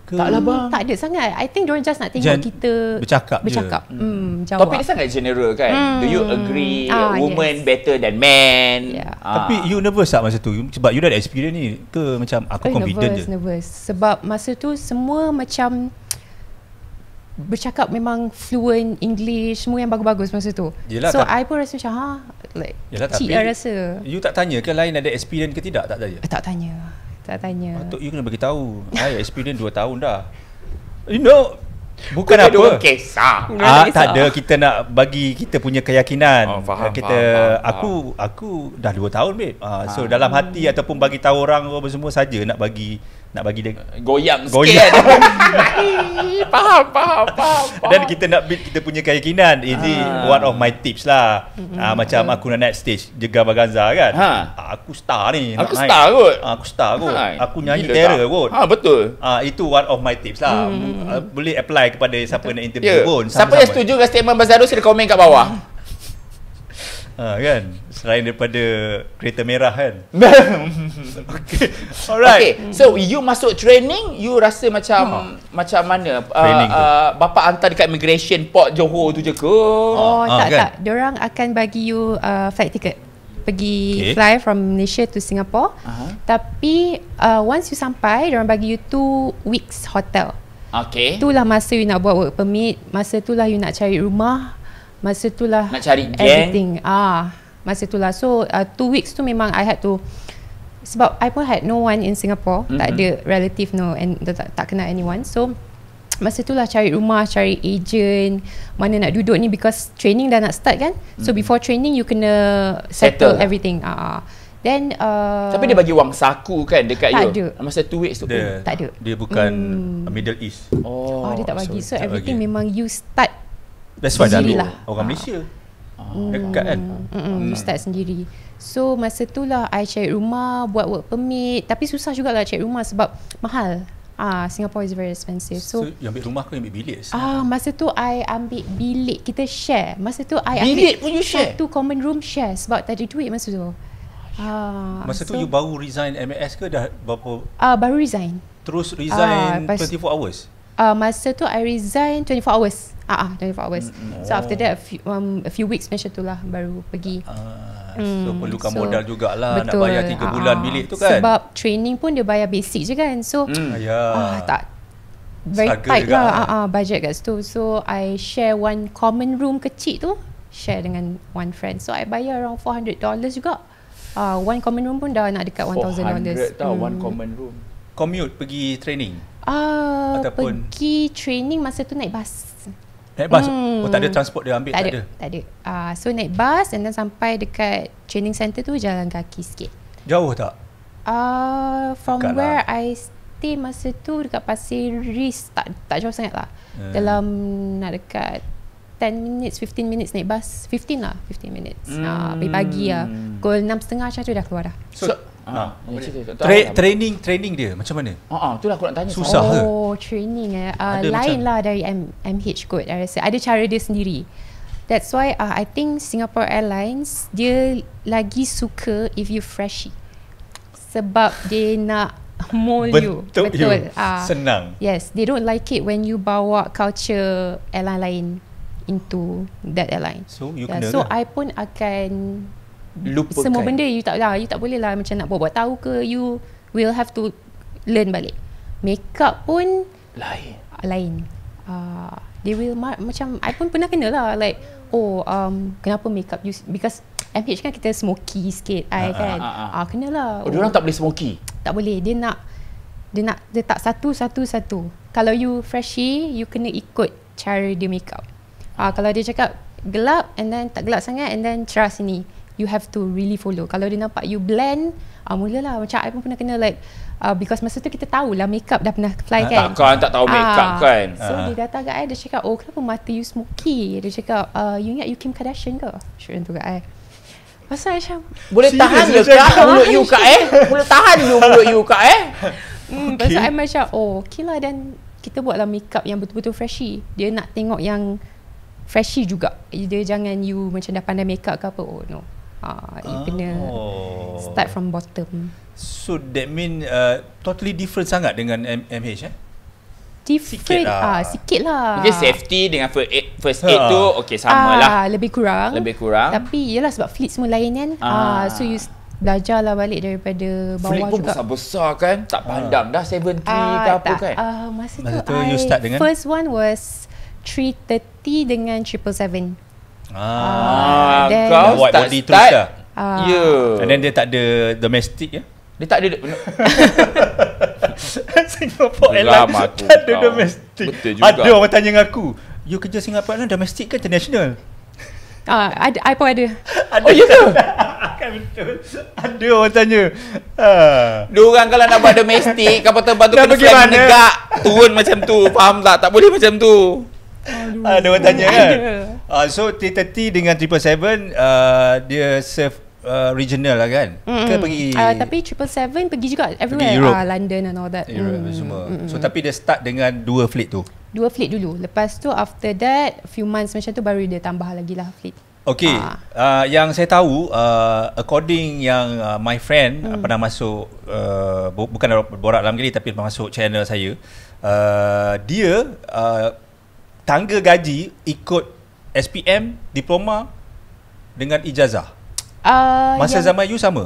ke? Taklah bang. Hmm, tak ada sangat. I think they just nak tengok Gen- kita bercakap. Bercakap. Je. Hmm, hmm. Topik dia sangat general kan. Hmm. Do you agree ah, woman yes. better than man? Yeah. Ha. Tapi you nervous tak masa tu? Sebab you dah ada experience ni ke macam aku oh, confident nervous, je. Nervous. Sebab masa tu semua macam bercakap memang fluent English semua yang bagus-bagus masa tu. Yelah, so tak. I pun rasa macam ha like Yelah, cik tapi, rasa. You tak tanya ke lain ada experience ke tidak tak tanya? Eh, tak tanya. Tak tanya. Patut you kena bagi tahu. I experience 2 tahun dah. You know Bukan Kuda apa. Kisah. Ah, tak ada kita nak bagi kita punya keyakinan. Oh, faham, kita faham, aku faham. aku dah 2 tahun babe. Ah, so ha. dalam hati ataupun bagi tahu orang semua saja nak bagi nak bagi dia goyang, eh, goyang. sikit faham, [laughs] faham faham faham dan kita nak build kita punya keyakinan ini ha. Ah. one of my tips lah ha, macam aku nak next stage jaga baganza kan ha. Ah, aku star ni aku star naik. kot ha, aku star kot ha. aku nyanyi Gila terror tak? kot ha, betul ha, itu one of my tips lah hmm. boleh apply kepada siapa betul. nak interview yeah. pun siapa, siapa yang setuju dengan statement Bazaru sila komen kat bawah hmm. Ha, kan selain daripada kereta merah kan [laughs] okay alright okay. so you masuk training you rasa macam ha. macam mana uh, training uh, uh, bapa hantar dekat immigration port johor tu je ke oh ha. tak ha, kan? tak dia orang akan bagi you uh, flight ticket pergi okay. fly from malaysia to singapore Aha. tapi uh, once you sampai dia orang bagi you two weeks hotel Okay. Itulah masa you nak buat work permit, masa itulah you nak cari rumah, masa itulah nak cari everything. ah masa itulah so 2 uh, weeks tu memang i had to sebab i pun had no one in singapore mm-hmm. tak ada relative no and tak, tak kenal anyone so masa itulah cari rumah cari agent mana nak duduk ni because training dah nak start kan mm-hmm. so before training you kena settle, settle everything ah uh, Then uh, Tapi dia bagi wang saku kan Dekat tak you ada. Masa 2 weeks tu Tak ada Dia bukan mm. Middle East Oh, oh Dia tak bagi So, so tak everything bagi. memang You start That's why dah lah. orang ah. Malaysia. Ah. Dekat kan? Mm. Ustaz ah. sendiri. So masa tu lah I cari rumah Buat work permit Tapi susah jugalah cari rumah Sebab mahal Ah, Singapore is very expensive. So, so you ambil rumah ke you ambil bilik? Ah, masa tu I ambil bilik kita share. Masa tu I bilik ambil bilik pun share. Satu common room share sebab tak ada duit masa tu. Ah, masa so, tu you baru resign MAS ke dah berapa? Ah, baru resign. Terus resign ah, 24 hours. Ah, masa tu I resign 24 hours. Ah, uh-uh, ah. 24 hours. Mm, oh. So after oh. that a few, um, a few weeks macam tu lah baru pergi. Uh, so mm, perlukan so, modal jugalah betul, nak bayar tiga uh-uh. bulan ah, bilik tu kan. Sebab training pun dia bayar basic je kan. So mm, yeah. uh, ya. tak very Saga tight lah uh-uh, budget kat situ. So I share one common room kecil tu share dengan one friend. So I bayar around $400 juga. Ah uh, one common room pun dah nak dekat $1000. $400 tau mm. one hmm. common room. Commute pergi training? Ah uh, pergi training masa tu naik bas Naik bus? Hmm. Oh tak ada hmm. transport dia ambil? Tak, tak ada. ada. Tak ada. Uh, so naik bus and then sampai dekat training centre tu jalan kaki sikit. Jauh tak? Uh, from Dekatlah. where I stay masa tu dekat Pasir Ris tak, tak jauh sangat lah. Hmm. Dalam nak dekat 10 minutes, 15 minutes naik bus. 15 lah, 15 minutes. Ah, hmm. Uh, pagi-pagi lah. Pukul 6.30 macam tu dah keluar dah. So, so Ah, ah, Tra- training training dia macam mana? Ha ah, itulah ah, aku nak tanya. Susah ke? Oh, training eh. Uh, lain lah dari M- MH kot. I rasa ada cara dia sendiri. That's why uh, I think Singapore Airlines dia lagi suka if you freshy. Sebab dia nak mold you. Betul. You. Uh, Senang. Yes, they don't like it when you bawa culture airline lain into that airline. So you yeah, kena So kan? I pun akan lupakan. Semua benda you tak lah, you tak boleh lah macam nak buat-buat tahu ke you will have to learn balik. Makeup pun lain. Lain. Uh, they will ma- macam I pun pernah kena lah like oh um, kenapa makeup you because MH kan kita smoky sikit I uh, kan. Ah uh, uh, uh. kena lah. Oh, oh, orang tak boleh smoky. Tak boleh. Dia nak dia nak dia tak satu satu satu. Kalau you freshy, you kena ikut cara dia makeup. Ah uh, kalau dia cakap gelap and then tak gelap sangat and then cerah sini you have to really follow. Kalau dia nampak you blend, uh, mulalah. Macam I pun pernah kena like, uh, because masa tu kita tahu lah makeup dah pernah fly ah, kan. Takkan, tak tahu makeup uh, kan. So, uh. dia datang kat I, dia cakap, oh kenapa mata you smoky? Dia cakap, uh, you ingat you Kim Kardashian ke? Sure, tu kat I. Masa I macam, boleh tahan je kak mulut you kak eh? Boleh tahan je mulut you kak eh? Hmm, okay. I macam, oh okay lah dan kita buatlah makeup yang betul-betul freshy. Dia nak tengok yang freshy juga. Dia jangan you macam dah pandai makeup ke apa. Oh no uh, kena oh. start from bottom so that mean uh, totally different sangat dengan MH eh Different sikit lah. Ah, sikit lah. Okay, safety dengan eh, first ha. aid, first aid ha. tu, okay, sama ah, lah. Lebih kurang. Lebih kurang. Tapi, yelah sebab fleet semua lain kan. Ah. ah so, you belajar lah balik daripada bawah fleet juga. Fleet pun besar-besar kan. Tak ah. pandang ah. dah, 7 ah, ke apa tak. kan. Ah, masa, masa tu, tu I, first one was 330 dengan 777. Ah, ah kau buat start, body terus lah. Ah. Yeah. Dan then dia tak ada domestic ya. Dia tak ada [laughs] Singapore Airlines tak ada domestic. Ada orang tanya dengan aku, you kerja Singapore Airlines domestik ke international? Ah, uh, ada I pun ada. [laughs] ada oh, ya ke? [laughs] Kan betul. Ada orang tanya. Ha. Uh. Dua kalau nak buat domestik, kapal terbang tu kena flag negak, turun macam tu. Faham tak? Tak boleh macam tu. Ah, ada orang tanya kan? Uh, so T30 dengan 777 uh, dia serve uh, regional lah kan. Mm-hmm. Kita pergi uh, tapi 777 pergi juga everywhere pergi uh, London and all that. mm. semua. Mm-hmm. So tapi dia start dengan dua fleet tu. Dua fleet dulu. Lepas tu after that few months macam tu baru dia tambah lagi lah fleet. Okay, ah. uh, yang saya tahu, uh, according yang uh, my friend hmm. pernah masuk, uh, bukan borak dalam gini tapi pernah masuk channel saya, uh, dia uh, tangga gaji ikut SPM diploma dengan ijazah. Uh, masa yang, zaman you sama?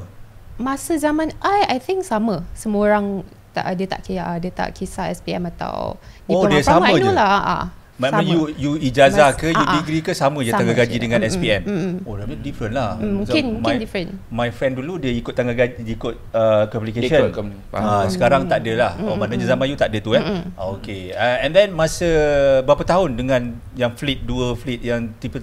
Masa zaman I I think sama. Semua orang tak dia tak kira dia tak kisah SPM atau oh, diploma oh, dia sama I je. lah. Ah. Mak sama. you you ijazah ke you ah, ah. degree ke sama je tangga gaji dengan SPM. Mm-hmm. Mm, mm. Oh, lebih different lah. Mm, mungkin my, mungkin different. My friend dulu dia ikut tangga gaji dia ikut publication. Uh, qualification. Ah, sekarang tak ada lah. Mm-hmm. Oh, maknanya zaman you tak ada tu eh. mm okay. and then masa berapa tahun dengan yang fleet dua fleet yang tipe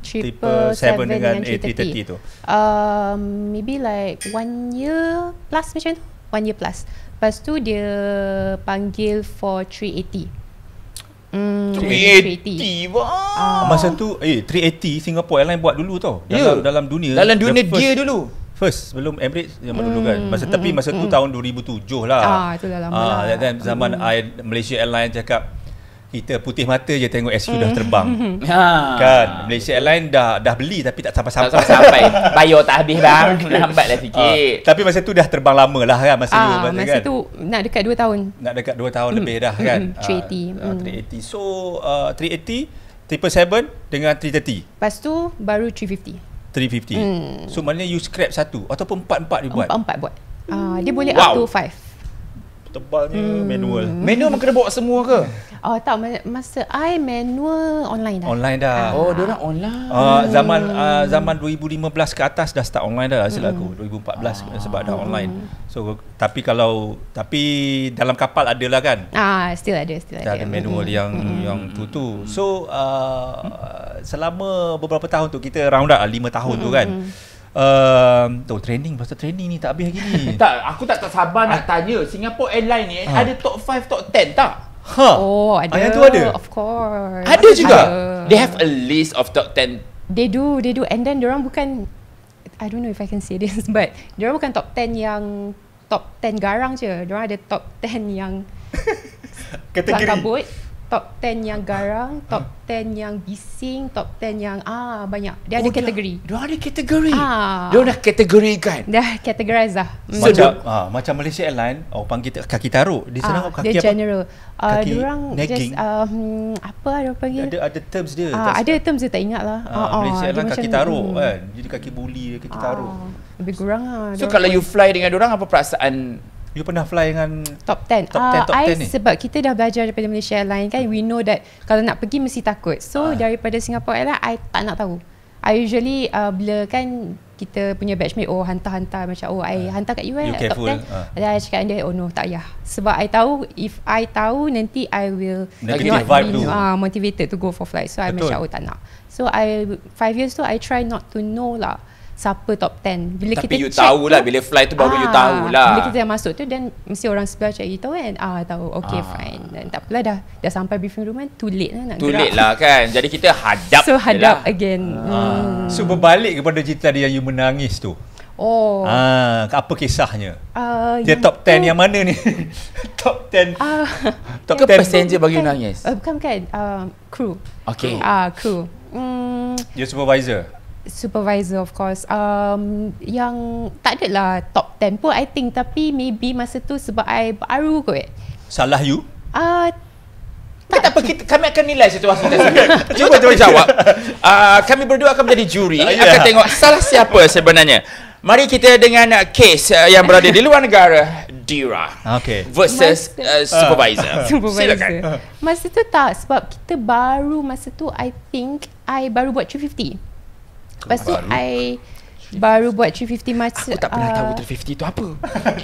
tipe 7 dengan, dengan 830 tu? Uh, maybe like one year plus macam tu. One year plus. Lepas tu dia panggil for 380. 380 hmm. Masa tu eh 380 Singapore Airlines buat dulu tau. Ya. Dalam yeah. dalam dunia. Dalam dunia dia dulu. First belum Emirates yang mm, dulu kan. Hmm. Masa mm, tapi hmm. masa mm, tu tahun 2007 lah. Ah itu dah lama. Ah lah. zaman mm. Malaysia Airlines cakap kita putih mata je tengok SU dah hmm. terbang. [laughs] Ha. Kan Malaysia Airlines dah dah beli tapi tak sampai-sampai. Tak sampai. [laughs] Bayo tak habis bang. Lambatlah sikit. Ha. Tapi masa tu dah terbang lama lah kan masa ha. dulu ah, masa, masa kan. tu nak dekat 2 tahun. Nak dekat 2 tahun hmm. lebih dah kan. 380. Ha. 380. So uh, 380, 777 dengan 330. Lepas tu baru 350. 350. Hmm. So maknanya you scrap satu ataupun empat-empat dibuat. empat buat. Ah uh, dia boleh wow. up to 5 tebalnya hmm. manual. Manual hmm. kena bawa semua ke? Oh tak masa I manual online dah. Online dah. Ah. Oh dia orang online. Uh, zaman uh, zaman 2015 ke atas dah start online dah hasil lah, aku. Hmm. 2014 ah. sebab dah online. Hmm. So tapi kalau tapi dalam kapal ada lah kan. Ah still ada still ada. Ada manual hmm. yang hmm. yang tu tu. So uh, selama beberapa tahun tu kita round up 5 lah, tahun hmm. tu kan. Hmm. Uh, training pasal training ni tak habis lagi ni. [laughs] tak, aku tak tak sabar nak ah. tanya Singapore Airline ni ha. ada top 5 top 10 tak? Ha. Oh, ah, ada. Ayah tu ada. Of course. Ada juga. Ada. They have a list of top 10. They do, they do and then dia orang bukan I don't know if I can say this [laughs] but dia orang bukan top 10 yang top 10 garang je. Dia orang ada top 10 yang [laughs] kategori top 10 yang garang, top 10 hmm. yang bising, top 10 yang ah banyak. Dia ada oh, kategori. Dia, ada kategori. Ah. Dia dah kategori kan? Dah categorize dah. Mm. Macam so, hmm. ah, macam Malaysia Airline, orang kita kaki taruk. Di ah, sana ah, kaki dia apa? General. Uh, kaki dia nagging. just um, apa ada orang panggil? Ada ada terms dia. Ah, ada sekal. terms dia tak ingat lah. Ah, ah, ah Malaysia ah, Airline kaki taruk hmm. kan. Jadi kaki buli, kaki ah, taruk. Lebih kurang lah. So, kalau you fly dengan orang apa perasaan You pernah fly dengan top 10. Top 10, uh, ah, top 10 I, ni. Sebab kita dah belajar daripada Malaysia Airline kan, we know that kalau nak pergi mesti takut. So uh. daripada Singapore Airline, I tak nak tahu. I usually uh, bila kan kita punya batchmate, oh hantar-hantar macam, oh I uh. hantar kat UN eh, top 10. Uh. Then I cakap dengan dia, oh no, tak payah. Sebab I tahu, if I tahu, nanti I will nanti not vibe be uh, motivated to go for flight. So Betul. I macam, oh tak nak. So I, five years tu, I try not to know lah siapa top 10 bila tapi kita you check tahu lah bila fly tu baru ah, you tahu lah bila kita masuk tu then mesti orang sebelah check you kan ah tahu okay ah. fine dan tak apalah dah dah sampai briefing room kan too late lah nak too gerak. late lah kan jadi kita hadap so hadap lah. again ah. hmm. so berbalik kepada cerita dia yang you menangis tu Oh. Ah, apa kisahnya? Uh, dia top 10 yang mana ni? [laughs] top 10. Uh, ah. top 10 passenger bagi bukan, nangis. Uh, bukan bukan, uh, crew. Okay. Ah, uh, crew. Mm. Your supervisor supervisor of course um, yang tak adalah top 10 pun I think tapi maybe masa tu sebab I baru kot salah you? Uh, tak, tak apa kita, kami akan nilai situasi [laughs] cuba cuba jawab uh, kami berdua akan menjadi juri ah, yeah. akan tengok salah siapa sebenarnya mari kita dengan case uh, yang berada di luar negara Dira okay. versus uh, supervisor. Uh, [laughs] supervisor silakan masa tu tak sebab kita baru masa tu I think I baru buat 350 Lepas tu I Baru buat 350 masa Aku tak pernah uh, tahu 350 tu apa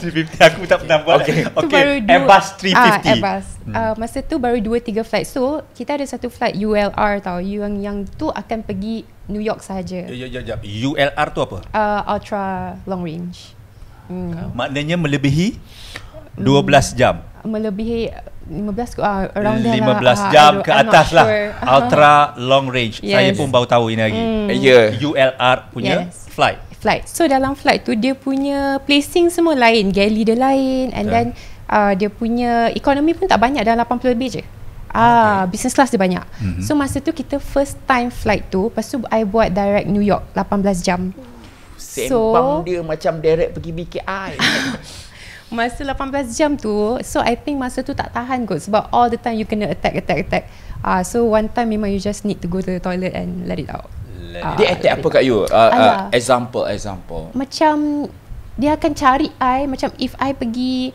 350 [laughs] aku tak pernah buat Okay, [laughs] okay. Tu okay. Airbus 350 ah, Airbus hmm. uh, Masa tu baru 2-3 flight So kita ada satu flight ULR tau Yang yang tu akan pergi New York sahaja ya, ya, ya. ya. ULR tu apa? Uh, Ultra Long Range hmm. Maknanya melebihi 12 jam melebihi 15 uh, ah, around 15 there lah. Ah, jam uh, ke atas lah. sure. lah [laughs] ultra long range yes. saya pun baru tahu ini lagi mm. yeah. ULR punya yes. flight flight so dalam flight tu dia punya placing semua lain galley dia lain and yeah. then uh, dia punya ekonomi pun tak banyak dalam 80 lebih je Ah, okay. business class dia banyak. Mm-hmm. So masa tu kita first time flight tu, lepas tu I buat direct New York 18 jam. Sembang so, dia macam direct pergi BKI. [laughs] masa 18 jam tu so I think masa tu tak tahan kot sebab all the time you kena attack attack attack uh, so one time memang you just need to go to the toilet and let it out ah, dia uh, attack apa kat you? Uh, uh, example, example. Macam dia akan cari I, macam if I pergi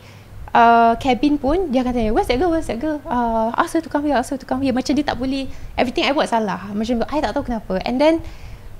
uh, cabin pun, dia akan tanya, what's that girl, what's that girl? Uh, ask her to come here, ask her to come here. Macam dia tak boleh, everything I buat salah. Macam I tak tahu kenapa. And then,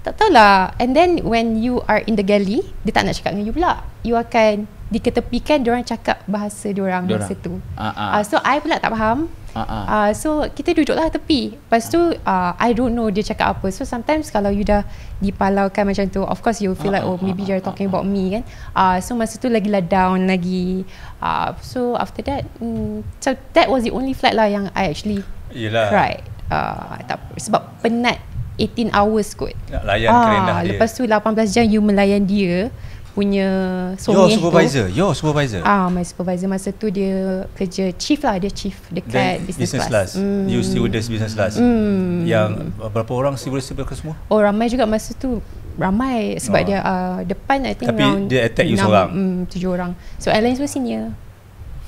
tak tahulah. And then when you are in the galley, dia tak nak cakap dengan you pula. You akan diketepikan orang cakap bahasa diorang, diorang. masa tu. Uh, uh. Uh, so I pula tak faham. Uh, uh. Uh, so kita duduklah tepi. Lepas tu uh, I don't know dia cakap apa. So sometimes kalau you dah dipalaukan macam tu, of course you feel like oh maybe uh, they're talking about me kan. Uh, so masa tu lagi lah down lagi. Uh, so after that mm, so that was the only flight lah yang I actually yelah. cried. Uh, tak, sebab penat 18 hours kot Nak layan ah, kerendah dia Lepas tu 18 jam You melayan dia punya suami your supervisor tu. your supervisor ah my supervisor masa tu dia kerja chief lah dia chief dekat Then, business, business class, class. Mm. you stewardess business class mm. yang uh, berapa orang stewardess berapa semua oh ramai juga masa tu ramai sebab oh. dia uh, depan i think tapi dia attack you 6, seorang mm, tujuh orang so airlines was senior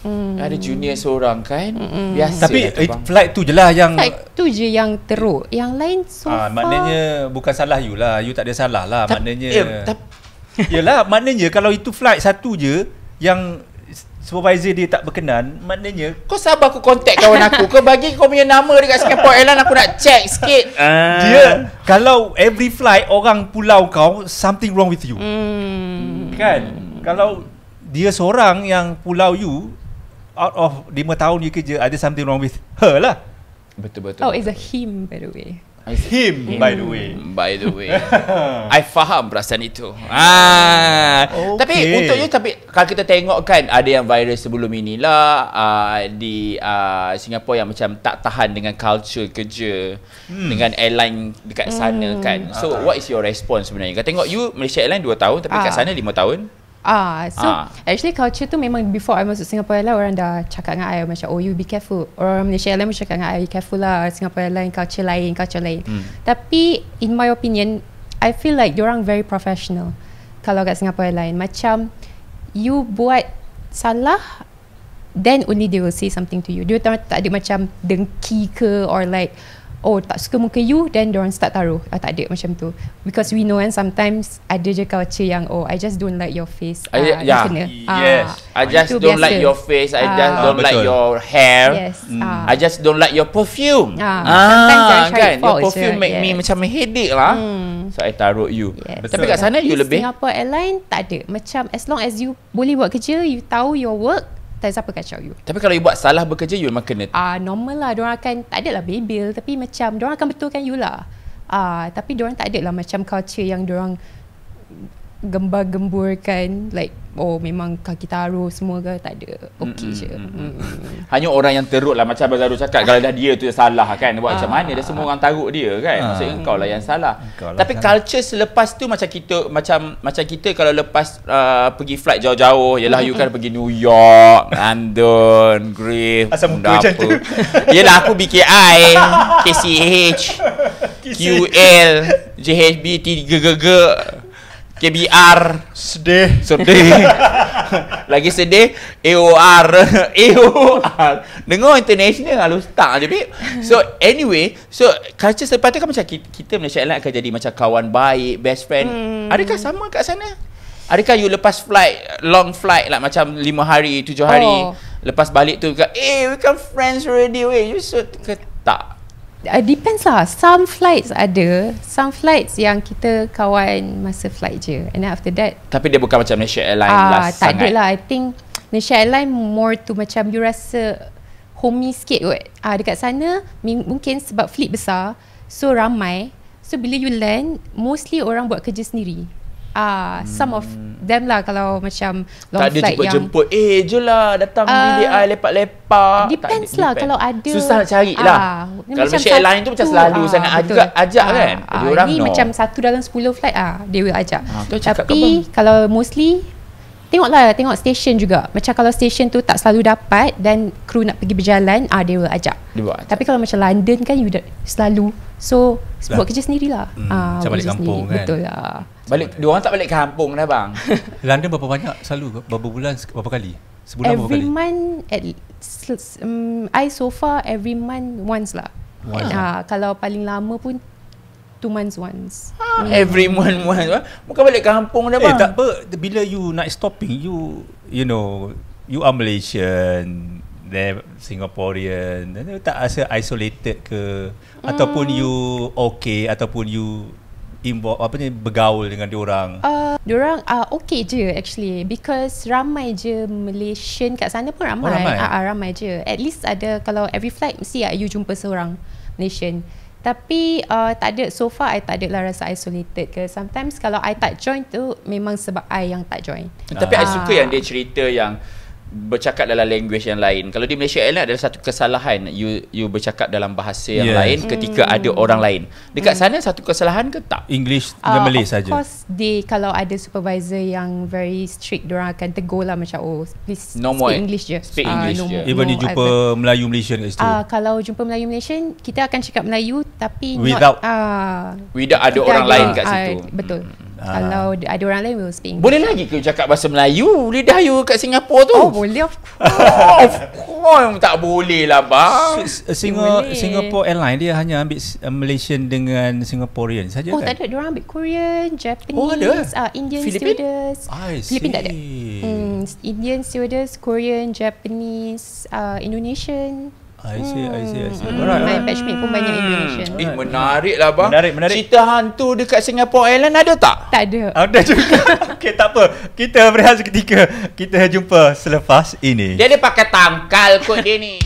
Hmm. Ada junior seorang kan hmm. Biasa Tapi it, lah eh, flight tu je lah yang Flight tu je yang teruk Yang lain so ah, far Maknanya bukan salah you lah You tak ada salah lah ta- Maknanya eh, [laughs] Yelah maknanya kalau itu flight satu je Yang supervisor dia tak berkenan Maknanya kau sabar aku contact kawan aku Kau bagi kau punya nama dekat Singapore Airlines Aku nak check sikit uh. Dia kalau every flight orang pulau kau Something wrong with you mm. Kan Kalau dia seorang yang pulau you Out of 5 tahun you kerja Ada something wrong with her lah Betul-betul Oh it's a him by the way Him by the way By the way [laughs] I faham perasaan itu ah. okay. Tapi untuknya tapi Kalau kita tengok kan Ada yang virus sebelum inilah uh, Di uh, ah, Singapura yang macam Tak tahan dengan culture kerja hmm. Dengan airline dekat sana hmm. kan So uh-huh. what is your response sebenarnya Kau tengok you Malaysia Airline 2 tahun Tapi uh. kat sana 5 tahun Ah, so ah. actually culture tu memang before I masuk Singapore lah orang dah cakap dengan I macam oh you be careful. Or Malaysia lah macam cakap dengan I careful lah Singapore Airlines culture lain, culture lain. Hmm. Tapi in my opinion, I feel like orang very professional kalau kat Singapore lain, Macam you buat salah then only they will say something to you. Dia tak ada macam dengki ke or like oh tak suka muka you then diorang start taruh uh, tak ada macam tu because we know and sometimes ada je culture yang oh I just don't like your face uh, uh, yeah. Yes. Uh, I just don't biasa. like your face I just don't betul. like your hair yes. mm. uh. I just don't like your perfume uh, ah, mm. sometimes I try kan? kan? your perfume make yes. me macam headache lah mm. so I taruh you yes. betul. tapi kat sana you lebih Singapore Airline tak ada macam as long as you boleh buat kerja you tahu your work tak siapa kacau you Tapi kalau you buat salah bekerja You memang kena Ah uh, Normal lah Diorang akan Tak adalah babyl Tapi macam Diorang akan betulkan you lah Ah uh, Tapi diorang tak lah Macam culture yang diorang gembar-gemburkan like oh memang kaki taruh semua ke tak ada okey je mm. hanya orang yang teruk lah macam Abang Zarul cakap kalau dah dia tu yang salah kan buat macam mana dah semua orang taruh dia kan ah. maksudnya mm. kau lah yang salah Engkau lah tapi lah culture selepas tu macam kita macam macam kita kalau lepas uh, pergi flight jauh-jauh yelah mm. you kan pergi New York London Greece asal muka macam tu yelah aku BKI KCH QL JHB 3 gegek KBR Sedih Sedih [laughs] Lagi sedih EOR, EOR, [laughs] Dengar international Lalu start je babe So anyway So kaca sepatutnya tu kan macam Kita, kita Malaysia Airlines akan jadi Macam kawan baik Best friend hmm. Adakah sama kat sana? Adakah you lepas flight Long flight lah Macam 5 hari 7 hari oh. Lepas balik tu Eh hey, we can friends already Wait, You so ke, Tak uh, depends lah some flights ada some flights yang kita kawan masa flight je and then after that tapi dia bukan macam Malaysia Airlines uh, ah, last tak sangat. ada lah I think Malaysia Airlines more to macam you rasa homey sikit kot uh, dekat sana mungkin sebab fleet besar so ramai so bila you land mostly orang buat kerja sendiri Ah, uh, hmm. some of hmm. them lah kalau macam long tak flight ada jemput yang jemput eh je lah datang uh, bilik I lepak-lepak depends tak, lah depend. kalau ada susah nak cari uh, lah ah, kalau macam airline tu macam selalu uh, sangat betul. ajak, ajak uh, kan uh, orang ni no. macam satu dalam 10 flight ah uh, dia will ajak uh, tapi kalau mostly Tengok lah, tengok station juga. Macam kalau station tu tak selalu dapat then kru nak pergi berjalan, ah, dia will ajak. Dia buat ajak. Tapi kalau macam London kan, you selalu. So, lah. buat kerja sendirilah. Hmm, ah, macam balik kampung sendiri. kan. Betul lah. Balik dua orang tak balik kampung dah bang. London [laughs] berapa banyak selalu berapa bulan berapa kali? Sebulan every berapa kali? Month at um, I so far every month once lah. Once. Ha, lah. kalau paling lama pun two months once. Ha, hmm. Every month once. Bukan balik kampung dah eh, bang. Eh, tak apa bila you night stopping you you know you are Malaysian they Singaporean. Tak rasa isolated ke hmm. ataupun you okay ataupun you involve apa ni bergaul dengan diorang? Uh, diorang uh, okay je actually because ramai je Malaysian kat sana pun ramai. Oh, ramai. Uh, uh, ramai je. At least ada kalau every flight mesti uh, you jumpa seorang Malaysian. Tapi uh, tak ada so far I tak ada lah rasa isolated ke. Sometimes kalau I tak join tu memang sebab I yang tak join. Uh. Tapi uh. I suka yang dia cerita yang bercakap dalam language yang lain. Kalau di Malaysia Ella ada satu kesalahan you you bercakap dalam bahasa yang yes. lain ketika mm. ada orang lain. Dekat mm. sana satu kesalahan ke tak? English dan uh, Malay saja. Of course, di kalau ada supervisor yang very strict, orang akan tegur lah macam oh, please no speak more, eh? English je. Speak uh, English no je. Even no, dia jumpa I've, Melayu Malaysian kat situ. Uh, kalau jumpa Melayu Malaysian, kita akan cakap Melayu tapi without not, uh, ah. without ada without orang lain kat ah, situ. Uh, betul. Hmm. Ah. Kalau uh, ada orang lain, we will speak English. Boleh lagi ke cakap bahasa Melayu? Lidah you kat Singapura tu? Oh, boleh of course. Oh, of course. Tak boleh lah, bang. Singa, boleh. Singapore Airline, dia hanya ambil uh, Malaysian dengan Singaporean saja oh, kan? tak ada. Diorang ambil Korean, Japanese, oh, ada. Uh, Indian Philippine? students. I tak ada. Hmm, Indian students, Korean, Japanese, uh, Indonesian. I see, hmm. I see, I see. Hmm. Alright, my batch pun hmm. banyak Indonesian. Eh, menarik lah bang. Menarik, menarik. Cerita hantu dekat Singapore Island ada tak? Tak ada. Ada juga. [laughs] Okay, tak apa. Kita berehat seketika. Kita jumpa selepas ini. Dia ada pakai tangkal kot dia ni.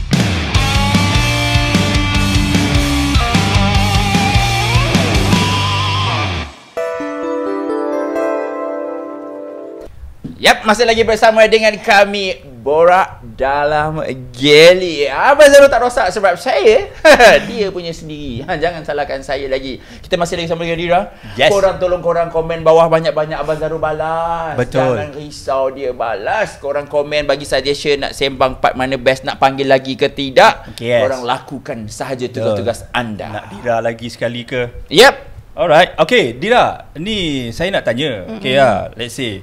Yap, masih lagi bersama dengan kami borak dalam jelly. Apa selalu tak rosak sebab saya [laughs] dia punya sendiri. Ha, jangan salahkan saya lagi. Kita masih lagi sama dengan Dira. Yes. Korang tolong korang komen bawah banyak-banyak Abang Zaru balas. Betul. Jangan risau dia balas. Korang komen bagi suggestion nak sembang part mana best nak panggil lagi ke tidak. Okay, yes. Korang lakukan sahaja tugas-tugas anda. Nak Dira lagi sekali ke? Yep. Alright. Okay, Dira. Ni saya nak tanya. Mm-hmm. Okay lah. Let's see.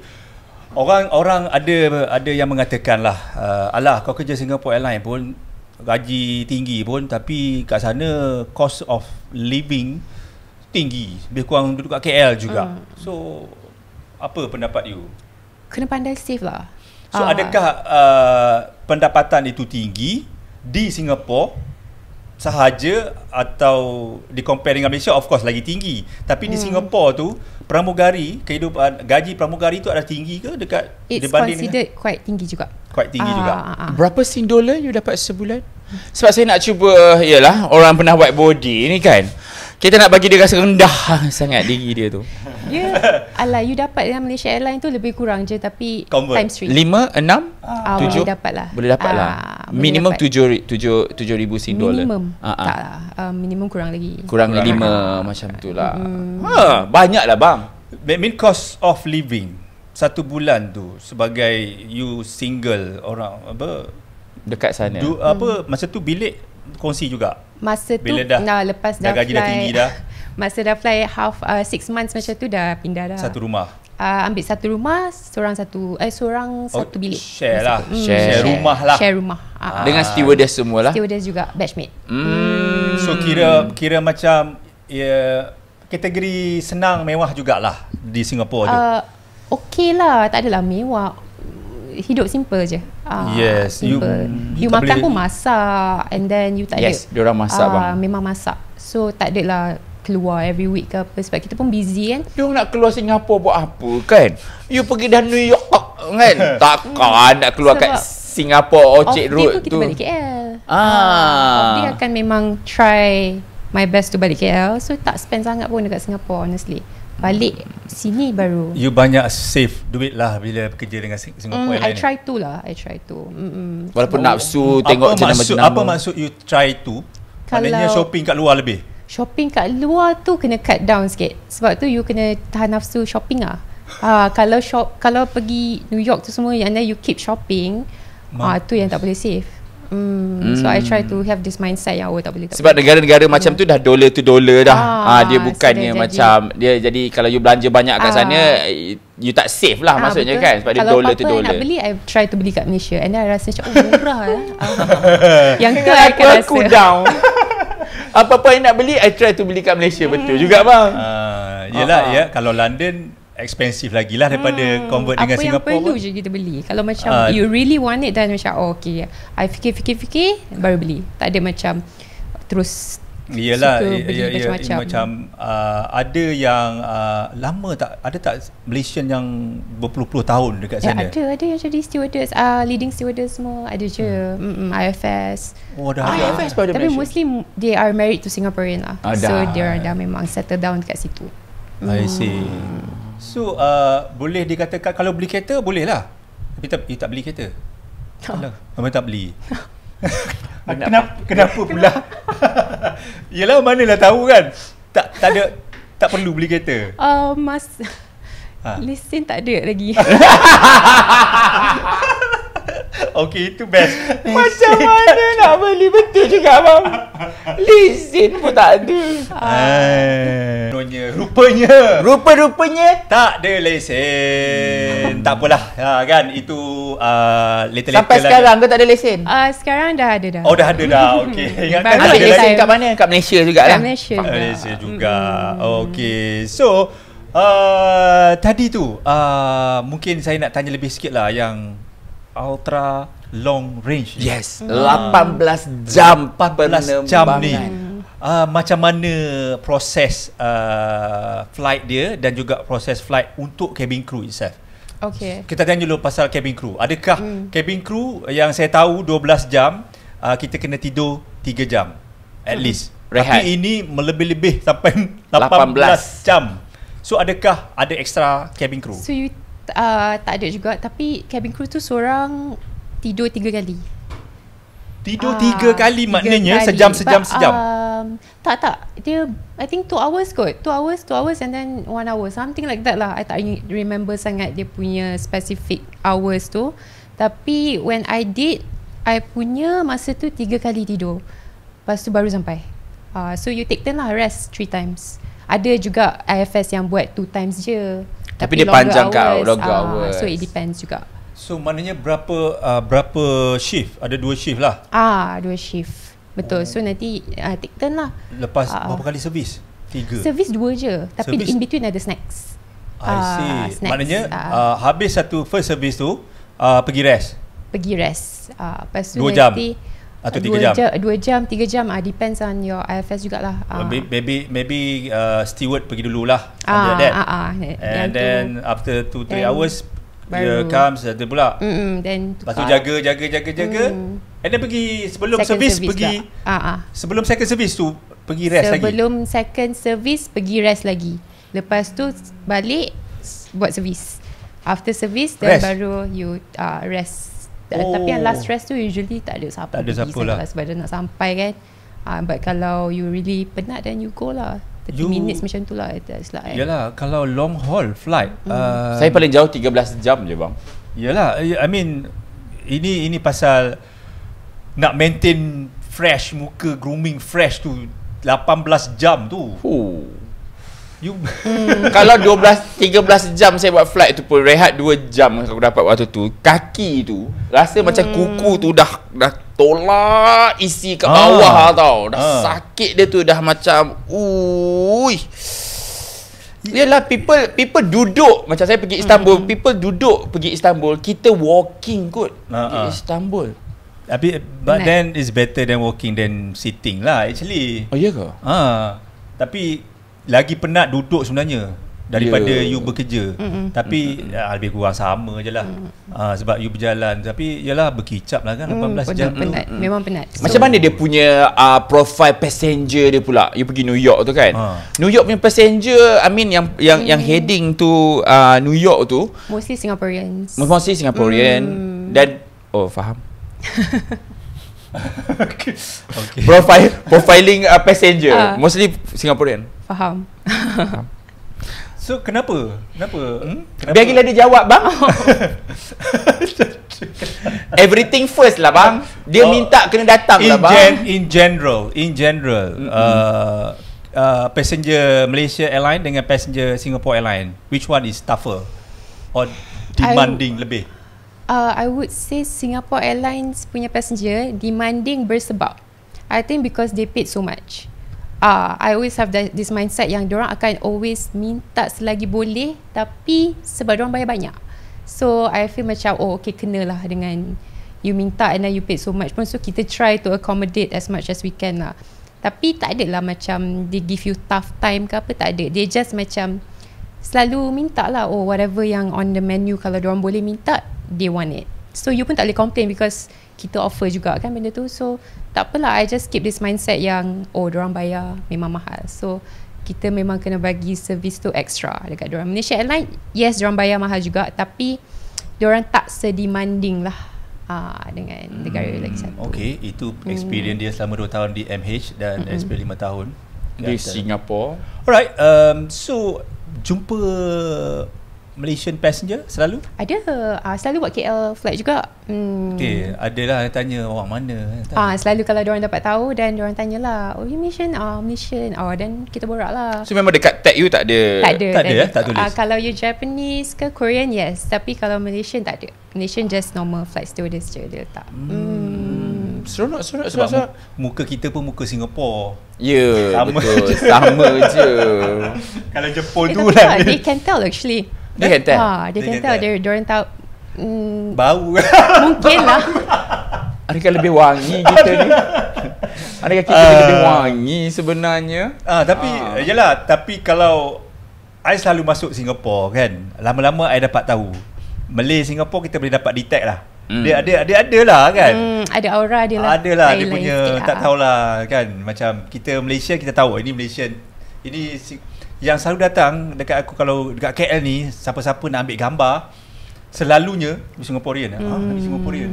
Orang-orang ada ada yang mengatakan lah, uh, Alah kau kerja Singapore Airlines pun gaji tinggi pun tapi kat sana cost of living tinggi lebih kurang duduk kat KL juga. Mm. So apa pendapat you? Kena pandai save lah. So ah. adakah uh, pendapatan itu tinggi di Singapore sahaja atau di compare dengan Malaysia of course lagi tinggi tapi hmm. di Singapura tu pramugari kehidupan gaji pramugari tu ada tinggi ke dekat It's dibanding considered quite tinggi juga quite tinggi ah, juga ah, ah. ah. berapa sing dollar you dapat sebulan sebab saya nak cuba yalah orang pernah white body ni kan kita nak bagi dia rasa rendah sangat diri dia tu. Dia ala you dapat yang Malaysia Airlines tu lebih kurang je tapi Convert. times 3. 5 6 7 boleh dapat lah. Ah, boleh dapat lah. Minimum dapat. 7 7 7000 sing dollar. Minimum. Ah, ah. Taklah. Uh, ah, minimum kurang lagi. Kurang, kurang 5 lah. macam tu lah. Hmm. Ha, banyak lah bang. Main cost of living satu bulan tu sebagai you single orang apa dekat sana. Du, apa hmm. masa tu bilik kongsi juga masa bila tu dah, nah lepas dah, dah gaji fly, dah tinggi dah [laughs] masa dah fly half 6 uh, six months macam tu dah pindah dah satu rumah uh, ambil satu rumah seorang satu eh seorang oh, satu bilik share lah. masa lah mm. share. share rumah lah share rumah ah. uh, dengan stewardess semua lah stewardess juga batchmate mm. so kira kira macam yeah, kategori senang mewah jugalah di Singapura tu uh, Okey lah, tak adalah mewah hidup simple je. Uh, yes, simple. Hmm. you you makan pun masak and then you tak yes, ada. Yes, dia orang masak uh, bang. Memang masak. So tak lah keluar every week ke apa sebab kita pun busy kan. Dia nak keluar Singapura buat apa kan? You pergi dah New York kan? [laughs] Takkan nak keluar sebab kat Singapura Orchard Road pun kita tu. Balik KL. Ah. Uh, ah, dia akan memang try my best to balik KL. So tak spend sangat pun dekat Singapura honestly balik sini baru you banyak save duit lah bila bekerja dengan Singapore mm, I try to lah I try to mm, walaupun nafsu tengok apa jenama-jenama apa maksud you try to maknanya shopping kat luar lebih shopping kat luar tu kena cut down sikit sebab tu you kena tahan nafsu shopping lah uh, kalau shop kalau pergi New York tu semua yang you keep shopping ah uh, tu yang tak boleh save Mm. So I try to hmm. have this mindset yang oh tak boleh. Tak Sebab negara-negara mm. macam tu dah dollar tu dollar dah. Ah, ah dia bukannya so macam jadi, dia jadi kalau you belanja banyak kat ah, sana you tak safe lah ah, maksudnya betul. kan sebab dia dollar tu dollar. Kalau nak beli I try to beli kat Malaysia and then I rasa macam oh murah lah. [laughs] ah. yang tu aku rasa. Aku down. Apa-apa yang nak beli I try to beli kat Malaysia mm. betul juga bang. Ah, yelah ah, ah. ya kalau London expensive lagi lah daripada hmm, convert dengan Singapura apa yang perlu pun. je kita beli kalau macam uh, you really want it dan macam oh okay I fikir-fikir-fikir baru beli tak ada macam terus Iyalah, ya, ya, macam, macam uh, ada yang uh, lama tak ada tak Malaysian yang berpuluh-puluh tahun dekat ya, sana. Ya, ada, ada yang jadi stewardess, uh, leading stewardess semua ada je. Hmm. Mm-mm, IFS. Oh, dah. IFS ah, pada Tapi Malaysia. mostly they are married to Singaporean lah. Ah, so dah. they are dah memang settle down dekat situ. I see. Hmm. So uh, boleh dikatakan kalau beli kereta boleh lah. Tapi tak, tak beli kereta. Tak. Oh. Mama tak beli. [laughs] kenapa, kenapa, kenapa pula? [laughs] Yelah manalah tahu kan. Tak tak ada tak perlu beli kereta. Uh, mas ha. Lesen tak ada lagi. [laughs] [laughs] Okay, itu best. [laughs] Macam mana nak beli betul juga abang. Lizin pun tak ada. Eh. Rupanya, rupanya. Rupa-rupanya tak ada lesen. tak apalah. Ha, kan itu uh, later later Sampai sekarang lagi. kau tak ada lesen? Uh, sekarang dah ada dah. Oh dah ada dah. [laughs] Okay. Ingat ada lesen time. kat mana? Kat Malaysia juga kat lah. Malaysia juga. Malaysia juga. Mm. Okey. So uh, tadi tu uh, mungkin saya nak tanya lebih sikit lah yang ultra long range. Yes, hmm. Ah. 18 jam 18 penerbangan. jam ni. Uh, macam mana proses uh, flight dia dan juga proses flight untuk cabin crew itself. Okay. Kita tanya dulu pasal cabin crew. Adakah hmm. cabin crew yang saya tahu 12 jam uh, kita kena tidur 3 jam at hmm. least. Rehat. Tapi ini melebih-lebih sampai 18, 18 jam. So adakah ada extra cabin crew? So you uh, tak ada juga tapi cabin crew tu seorang tidur tiga kali. Tidur uh, tiga ah, kali maknanya kali. sejam sejam But, sejam. Um, tak tak dia I think two hours kot. Two hours, two hours and then one hour something like that lah. I tak remember sangat dia punya specific hours tu. Tapi when I did I punya masa tu tiga kali tidur. Lepas tu baru sampai. Uh, so you take turn lah rest three times. Ada juga IFS yang buat two times je. Tapi dia panjang kau Long uh, So it depends juga So maknanya berapa uh, Berapa shift Ada dua shift lah Ah, Dua shift Betul oh. So nanti uh, Take turn lah Lepas uh, berapa kali servis Tiga Servis dua je Tapi service? in between ada snacks I uh, see snacks. Maknanya uh, uh, Habis satu First service tu uh, Pergi rest Pergi rest uh, Lepas tu dua nanti jam atau 3 jam. 2 jam, 2 jam 3 jam ah uh, depends on your IFS jugalah. Uh. Ah. Maybe maybe, maybe uh, steward pergi dululah. Ah uh, ah. Uh, uh, and then tu, after 2 3 hours dia comes ada pula. Mm-mm, then Pastu jaga jaga jaga jaga. Mm. And then pergi sebelum service, service pergi. Ah uh, ah. Uh. Sebelum second service tu pergi rest sebelum lagi. Sebelum second service pergi rest lagi. Lepas tu balik buat service. After service then baru you uh, rest oh. tapi yang last oh. rest tu usually tak ada siapa tak ada siapa lah sebab dia nak sampai kan uh, but kalau you really penat then you go lah 30 you, minutes macam tu lah that's like yelah eh. kalau long haul flight mm. um, saya paling jauh 13 jam je bang yelah I mean ini ini pasal nak maintain fresh muka grooming fresh tu 18 jam tu oh. You [laughs] [laughs] kalau 12 13 jam saya buat flight tu pun rehat 2 jam aku dapat waktu tu. Kaki tu rasa hmm. macam kuku tu dah dah tolak isi ke bawah ha. tau. Dah ha. sakit dia tu dah macam ui. Yelah people people duduk macam saya pergi Istanbul, hmm. people duduk pergi Istanbul, kita walking kot. Ha. Ah, pergi Istanbul. Tapi but then it's better than walking than sitting lah actually. Oh iya ke? Ah, Tapi lagi penat duduk sebenarnya daripada yeah. you bekerja mm-hmm. tapi mm-hmm. Ya, lebih kurang sama je lah mm-hmm. uh, sebab you berjalan tapi yalah berkicap lah kan 18 mm, jam penat, Mm. memang penat so. macam mana dia punya uh, profile passenger dia pula you pergi New York tu kan uh. New York punya passenger I mean yang yang, mm. yang heading tu uh, New York tu mostly Singaporeans mostly Singaporean mm. dan oh faham okay. [laughs] Okay. profile profiling uh, passenger uh. mostly Singaporean faham. so kenapa? Kenapa? Hmm? kenapa? Biar dia jawab bang. Oh. [laughs] Everything first lah bang. Dia oh, minta kena datang lah bang. Gen- in general, in general, mm-hmm. uh, uh, passenger Malaysia airline dengan passenger Singapore airline, which one is tougher or demanding w- lebih? Uh, I would say Singapore Airlines punya passenger demanding bersebab. I think because they paid so much. Ah, uh, I always have that, this mindset yang orang akan always minta selagi boleh tapi sebab orang bayar banyak. So I feel macam oh okay lah dengan you minta and then you pay so much pun so kita try to accommodate as much as we can lah. Tapi tak ada lah macam they give you tough time ke apa tak ada. They just macam selalu minta lah oh whatever yang on the menu kalau orang boleh minta they want it. So you pun tak boleh complain because kita offer juga kan benda tu. So tak apalah I just keep this mindset yang oh orang bayar memang mahal so kita memang kena bagi service tu extra dekat orang Malaysia Airlines. yes orang bayar mahal juga tapi orang tak sedemanding lah Ah, dengan hmm, negara hmm, lagi satu Okay, itu hmm. experience hmm. dia selama 2 tahun di MH Dan hmm. experience 5 tahun Di Singapura Alright, um, so jumpa Malaysian passenger selalu? Ada. Uh, selalu buat KL flight juga. Hmm. Okay, ada lah tanya orang mana. Eh, ah, uh, selalu kalau orang dapat tahu dan orang tanyalah, oh you mission, ah uh, mission. Oh, dan kita borak lah. So memang dekat tag you tak ada? Tak ada. Tak ada, ya? tak tulis. Uh, kalau you Japanese ke Korean, yes. Tapi kalau Malaysian tak ada. Malaysian just normal flight stewardess je dia tak. Hmm. Seronok, hmm. seronok, seronok. Sebab seronok. muka kita pun muka Singapore. Ya, yeah, betul. Sama je. [laughs] Kalau Jepun eh, tu lah. They can tell actually. Dia kan tell. Ha, dia kan tell. Dia orang tahu. Mm, Bau. Mungkin lah. Ada [laughs] Adakah lebih wangi kita ni? Ada Adakah kita uh, lebih ah. wangi sebenarnya? Ah, uh, tapi, uh. Ah. yelah. Tapi kalau I selalu masuk Singapore, kan. Lama-lama I dapat tahu. Malay Singapore kita boleh dapat detect lah. Mm. Dia ada ada ada lah kan. Mm, ada aura dia lah. Ada lah dia punya tak tahulah kan macam kita Malaysia kita tahu oh, ini Malaysian. Ini yang selalu datang dekat aku kalau dekat KL ni siapa-siapa nak ambil gambar selalunya lah. ah, hmm. Singaporean ah hmm. ha, Singaporean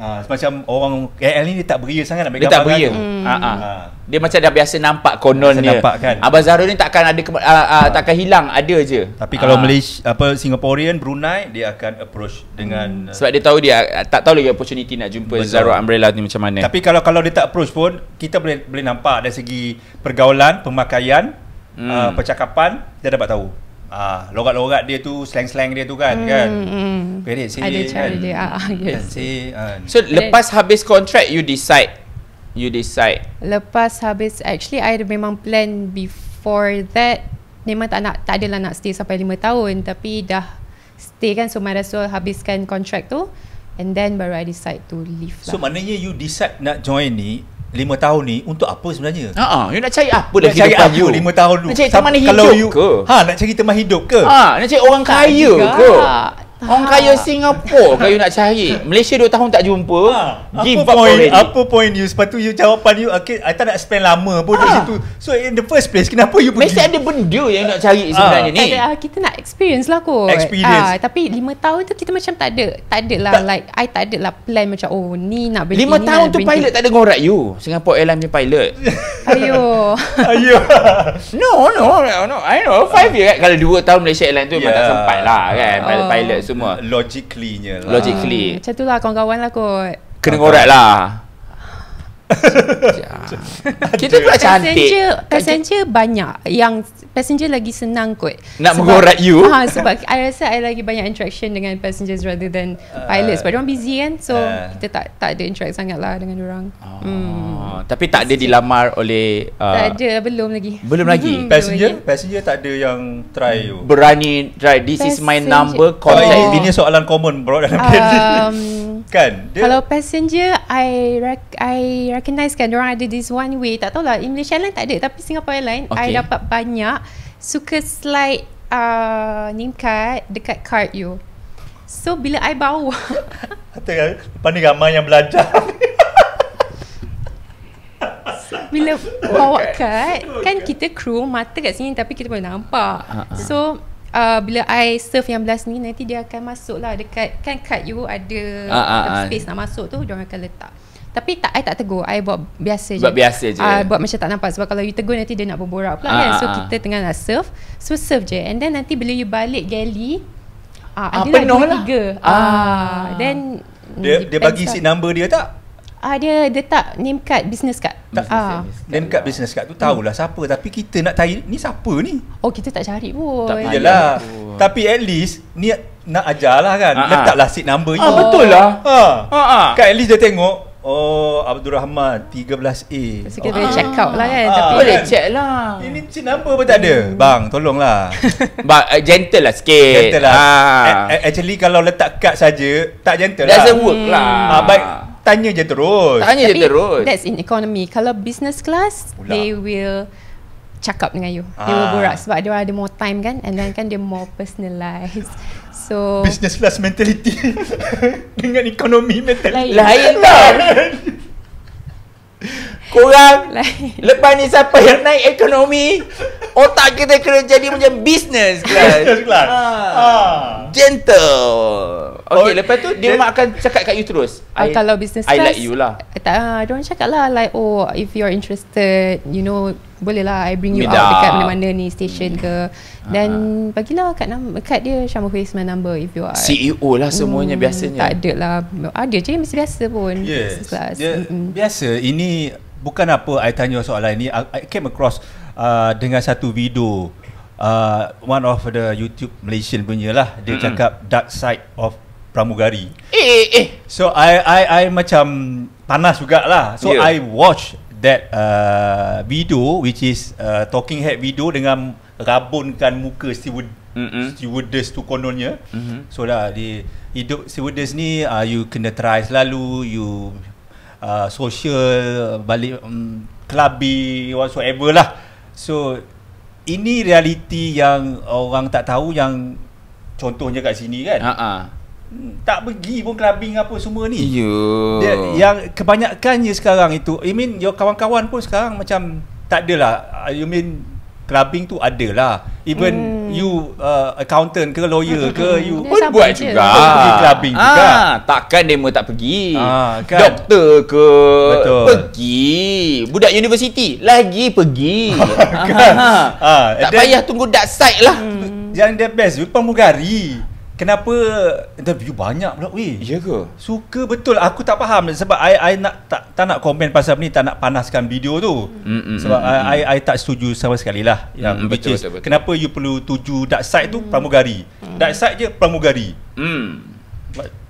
Ha, macam orang KL ni dia tak beria sangat nak dia tak beria. Kan? Hmm. Ha, ha. Dia macam dah biasa nampak konon biasa dia. Nampak, kan? Abang Zahrul ni takkan ada ke, uh, ha. takkan hilang ada je. Tapi kalau ha. Malaysia apa Singaporean Brunei dia akan approach dengan hmm. sebab dia tahu dia tak tahu lagi opportunity nak jumpa Zahrul Umbrella ni macam mana. Tapi kalau kalau dia tak approach pun kita boleh boleh nampak dari segi pergaulan, pemakaian, hmm. uh, percakapan dia dapat tahu ah uh, logat-logat dia tu slang-slang dia tu kan hmm. kan hmm. Beri, say, ada cara kan. dia ah, ah yes say, kan? uh, so Beri. lepas habis contract you decide you decide lepas habis actually i ada memang plan before that memang tak nak tak adalah nak stay sampai 5 tahun tapi dah stay kan so my well habiskan contract tu and then baru i decide to leave lah. so maknanya you decide nak join ni lima tahun ni untuk apa sebenarnya? Ha ah, you nak cari apa ah, dalam hidup cari lah lima tahun tu. Nak cari teman hidup kalau ke? Ha, nak cari teman hidup ke? Ha, nak cari orang kaya ke? Ha. Tak. Orang kaya Singapura kaya nak cari. Malaysia 2 tahun tak jumpa. Ha. Give apa point already. apa point you sepatu you jawapan you okay, I tak nak spend lama pun ha. di situ. So in the first place kenapa you Mesti pergi? Mesti ada benda yang nak cari ha. sebenarnya ni. ada, ah, kita nak experience lah kot. Experience. Ha, tapi 5 tahun tu kita macam tak ada. Tak ada lah like I tak ada lah plan macam oh ni nak beli 5 tahun tu pilot tak ada ngorak you. Singapura Airlines punya pilot. [laughs] Ayo. Ayo. [laughs] no, no, no, I know 5 year kan? kalau 2 tahun Malaysia Airlines tu yeah. memang tak sempat lah kan. Pilot-pilot uh semua Logically-nya lah Logically ah, Macam itulah kawan-kawan lah kot Kena ngorat lah kita pula cantik Passenger banyak Yang Passenger lagi senang kot Nak mengorat you ha, Sebab I rasa I lagi banyak interaction Dengan passengers Rather than uh, Pilots Sebab diorang busy kan So uh, Kita tak tak ada interact sangat lah Dengan diorang uh, hmm. Tapi tak ada dilamar oleh uh, Tak ada Belum lagi Belum lagi Passenger hmm, belum lagi. Passenger tak ada yang Try you Berani try This passenger. is my number call. oh. Ini soalan common bro Dalam um, [laughs] Kan dia Kalau passenger I rec- I recognize kan orang ada this one way tak tahu lah Malaysia Airlines tak ada tapi Singapore Airlines okay. I dapat banyak suka slide uh, name card dekat card you so bila I bawa [laughs] kan? lepas ni ramai yang belajar [laughs] bila bawa card okay. kan kita crew mata kat sini tapi kita boleh nampak uh-huh. so Uh, bila I serve yang belas ni Nanti dia akan masuk lah Dekat Kan card you ada uh, uh, Space uh, nak masuk tu Dia orang akan letak tapi tak I tak tegur I buat biasa je Buat biasa je uh, Buat macam tak nampak Sebab kalau you tegur Nanti dia nak berborak pula uh, kan So uh. kita tengah nak serve So serve je And then nanti Bila you balik galley uh, uh, Ah, lah, lah tiga. Uh, uh. Then Dia, dia bagi seat number dia tak? Uh, dia, dia tak name card Business card Dan uh. card business card tu Tahulah hmm. siapa Tapi kita nak tanya Ni siapa ni? Oh kita tak cari pun Tak payahlah lah Tapi at least Ni nak ajar lah kan uh-huh. Letaklah seat number oh. you Betul lah uh. uh-huh. Kan at least dia tengok Oh, Abdul Rahman 13A. Pasal kita boleh check out lah kan. Ah, tapi boleh kan? check lah. Ini cik number pun tak ada. Bang, tolonglah. [laughs] bang, eh, gentle lah sikit. Gentle lah. Ah. actually kalau letak kad saja tak gentle lah. Doesn't work lah. Ah, baik. Tanya je terus. Tanya je terus. That's in economy. Kalau business class, they will cakap dengan you. Ah. They will borak sebab dia ada more time kan and then kan dia more personalised. So business class mentality [laughs] dengan ekonomi mentality. Lain lah. Korang Lain. Lepas ni siapa yang naik ekonomi Otak kita kena jadi macam business class Business class ah. ah. Gentle Okay oh, lepas tu dia mak akan cakap kat you terus oh, I, Kalau business class I like you lah eh, Tak ah, don't cakap lah like Oh if you're interested You know boleh lah I bring you Midah. out dekat mana-mana ni station ke dan uh-huh. bagilah kad, number, kad dia Syama Face my number if you are CEO lah semuanya mm, biasanya tak ada lah ada je mesti biasa pun yes. Class. mm-hmm. biasa ini bukan apa I tanya soalan ni I, I came across uh, dengan satu video uh, one of the YouTube Malaysian punya lah dia mm-hmm. cakap dark side of pramugari eh eh eh so I I I macam panas jugalah so yeah. I watch that uh, video which is uh, talking head video dengan rabunkan muka steward mm-hmm. stewardess tu kononnya mm-hmm. so lah di hidup stewardess ni uh, you kena try selalu you uh, social balik um, mm, clubby whatsoever lah so ini realiti yang orang tak tahu yang contohnya kat sini kan uh-huh tak pergi pun clubbing apa semua ni. Ya. Yeah. Yang kebanyakannya sekarang itu, I mean your kawan-kawan pun sekarang macam tak adalah. You mean clubbing tu adalah. Even mm. you uh, accountant ke lawyer ke hmm. you dia pun buat je. juga. Ah. Pergi clubbing ah, juga. Takkan demo tak pergi. Ah, kan? Doktor ke Betul. pergi. Budak universiti lagi pergi. [laughs] Ah, kan? ah, ah tak payah tunggu dat site lah. Hmm. Yang the best pun mugari kenapa interview banyak pula weh. Ya ke? Suka betul. Aku tak faham lah sebab I I nak tak, tak nak komen pasal ni tak nak panaskan video tu. Mm-hmm. Sebab mm-hmm. I, mm. I I tak setuju sama sekali lah yang mm-hmm. betul, betul, betul. kenapa you perlu tuju dark side mm. pramugari. Mm. Dark side je pramugari. Mm.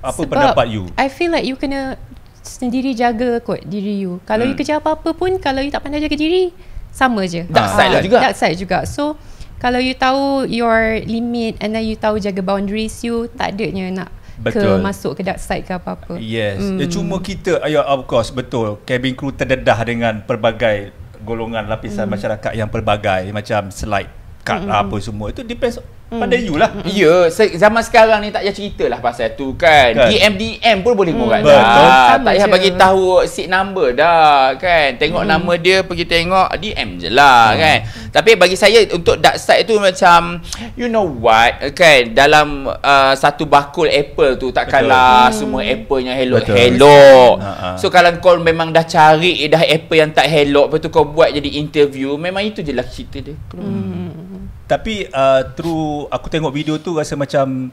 Apa sebab pendapat you? I feel like you kena sendiri jaga kot diri you. Kalau mm. you kerja apa-apa pun kalau you tak pandai jaga diri sama je. Dark side uh, lah ah, juga. Dark side juga. So kalau you tahu your limit and then you tahu jaga boundaries you tak yang nak ke masuk ke dark side ke apa-apa. Yes. Mm. Ya, hmm. cuma kita ayah of course betul cabin crew terdedah dengan pelbagai golongan lapisan mm. masyarakat yang pelbagai macam slide kad mm-hmm. Lah apa semua itu depends Hmm. pandai you lah. Hmm. Ya, zaman sekarang ni tak payah cerita lah pasal tu kan. kan. DM DM pun boleh hmm, korang dah. Tak payah bagi tahu seat number dah kan. Tengok hmm. nama dia, pergi tengok DM je lah hmm. kan. Tapi bagi saya untuk dark side tu macam you know what kan. Dalam uh, satu bakul Apple tu takkanlah hmm. semua Apple yang hello. Betul. hello. Ha, ha. So kalau kau memang dah cari eh, dah Apple yang tak hello. Lepas tu kau buat jadi interview. Memang itu je lah cerita dia. Hmm. hmm. Tapi uh, through aku tengok video tu rasa macam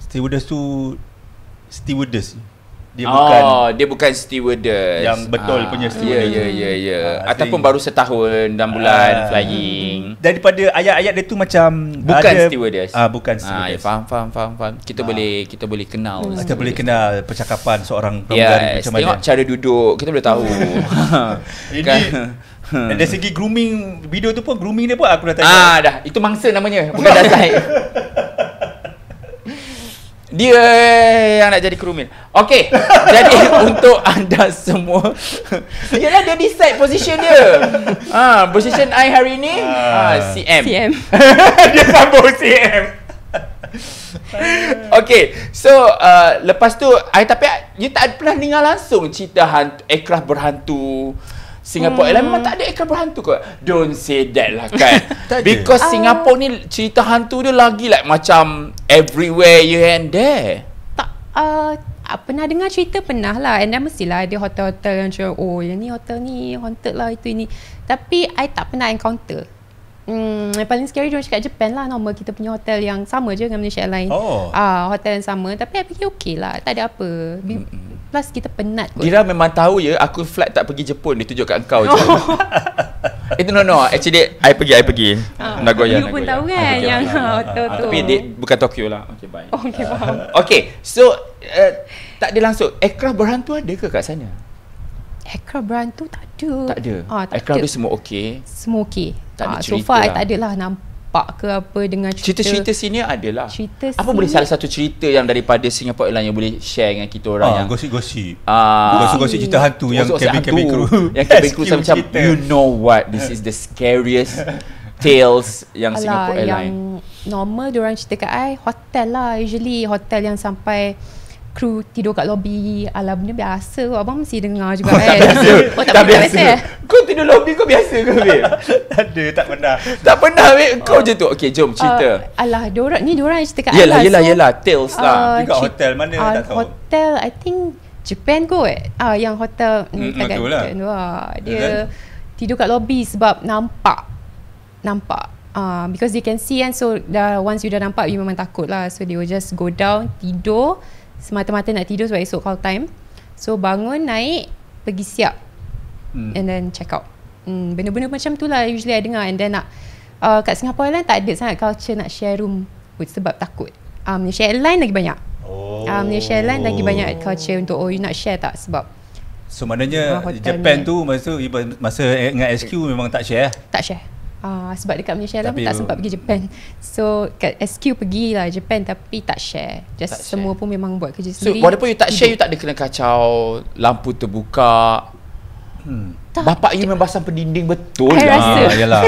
stewardess tu stewardess. Dia oh, bukan dia bukan stewardess. Yang betul ah. punya ya, ya, stewardess. Ya ya ya Ataupun baru setahun dan bulan uh, flying. Daripada ayat-ayat dia tu macam bukan ada, stewardess. Ah bukan ah, ya, stewardess. Ah, faham faham faham faham. Kita ah. boleh kita boleh kenal. Hmm. Kita boleh kenal percakapan seorang pramugari yes. macam mana. Tengok cara duduk, kita boleh tahu. [laughs] [laughs] Ini kan? [laughs] Hmm. Dan dari segi grooming video tu pun grooming dia pun aku dah tanya. Ah dah, itu mangsa namanya, bukan dasai. [laughs] dia yang nak jadi kerumil. Okay, jadi [laughs] untuk anda semua, [laughs] ialah dia decide position dia. ha, position I hari ni ah. ha, ah, CM. CM. dia sambung CM. okay So uh, Lepas tu I, Tapi You tak pernah dengar langsung Cerita hantu Aircraft berhantu Singapore hmm. memang tak ada ikan berhantu kot. Don't say that lah kan. [laughs] Because ah. Singapore ni cerita hantu dia lagi like macam everywhere you and there. Tak uh, pernah dengar cerita pernah lah and then mestilah ada hotel-hotel yang cakap, oh yang ni hotel ni haunted lah itu ini tapi I tak pernah encounter Hmm, yang paling scary diorang cakap Japan lah normal kita punya hotel yang sama je dengan Malaysia Airlines. Oh. Ah, hotel yang sama tapi I fikir okay lah tak ada apa. Be- hmm, hmm. Plus kita penat kot. Dira memang tahu ya aku flight tak pergi Jepun dia tunjuk kat kau je. Itu [laughs] eh, no no actually I pergi I pergi. Ha. Nagoya. You Nagoya. pun tahu kan okay, yang hotel ah, ah, tu. Tapi dia bukan Tokyo lah. Okay bye. Okay faham. okay so uh, tak ada langsung aircraft berhantu ada ke kat sana? Accra brand tu tak ada. Tak ada. Ah, tak Accra ada. semua okey. Semua okey. Tak ah, ada cerita. So far, lah. I tak adalah nampak ke apa dengan cerita. Cerita-cerita sini adalah. Cerita apa sini? boleh salah satu cerita yang daripada Singapore Airlines yang boleh share dengan kita orang? Ah, yang gosip-gosip. Ah, gosip-gosip cerita hantu yang cabin-cabin crew. Yang cabin [laughs] crew macam, cerita. you know what, this is the scariest tales yang Alah, Singapore Airlines. Yang normal diorang cerita kat I, hotel lah. Usually hotel yang sampai kru tidur kat lobby, ala benda biasa abang mesti dengar juga oh, [laughs] kan tak biasa oh, tak, tak biasa, biasa eh? kau tidur lobby, kau biasa ke babe [laughs] ada tak pernah tak pernah babe kau uh, je tu okey jom cerita uh, alah dorang ni dorang cerita kat yalah, atas yalah so, yalah tales lah uh, dekat hotel mana uh, tak tahu hotel i think Japan kot ah uh, yang hotel mm, kat kat lah. wah, dia Then? tidur kat lobby sebab nampak nampak Uh, because you can see and So dah, once you dah nampak You memang takut lah So they will just go down Tidur semata-mata nak tidur sebab esok call time. So bangun, naik, pergi siap. Hmm. And then check out. Hmm, benda-benda macam tu lah usually I dengar. And then nak, uh, kat Singapore Airlines lah, tak ada sangat culture nak share room pun sebab takut. Um, share line lagi banyak. Oh. Um, Malaysia Airline lagi banyak ah, oh. culture untuk oh you nak share tak sebab So maknanya ah, Japan tu masa masa dengan SQ memang tak share? Tak share uh, sebab dekat Malaysia lah pun tak sempat pergi Japan so kat SQ lah Japan tapi tak share just tak semua share. pun memang buat kerja sendiri so walaupun you tak share you tak ada kena kacau lampu terbuka hmm. bapak you membasang pendinding betul I lah rasa. Ah, yalah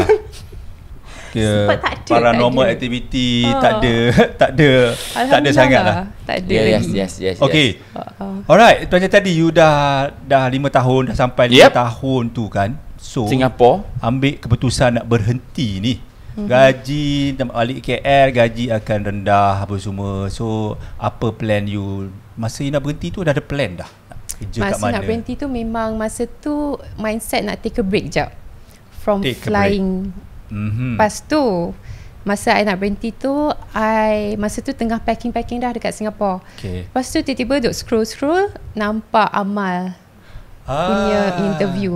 Ke paranormal activity oh. tak ada ah. [laughs] tak ada tak ada sangat lah tak ada yeah, yes yes yes okay yes. Oh. alright macam tadi you dah dah 5 tahun dah sampai 5 yep. tahun tu kan So Singapore ambil keputusan nak berhenti ni. Mm-hmm. Gaji balik KL gaji akan rendah apa semua. So apa plan you masa you nak berhenti tu dah ada plan dah. Kerja masa kat mana? Masa nak berhenti tu memang masa tu mindset nak take a break jap from take flying. Mhm. Lepas tu masa I nak berhenti tu I masa tu tengah packing-packing dah dekat Singapore. Okay. Lepas tu tiba-tiba duk scroll-scroll nampak amal ah. punya interview.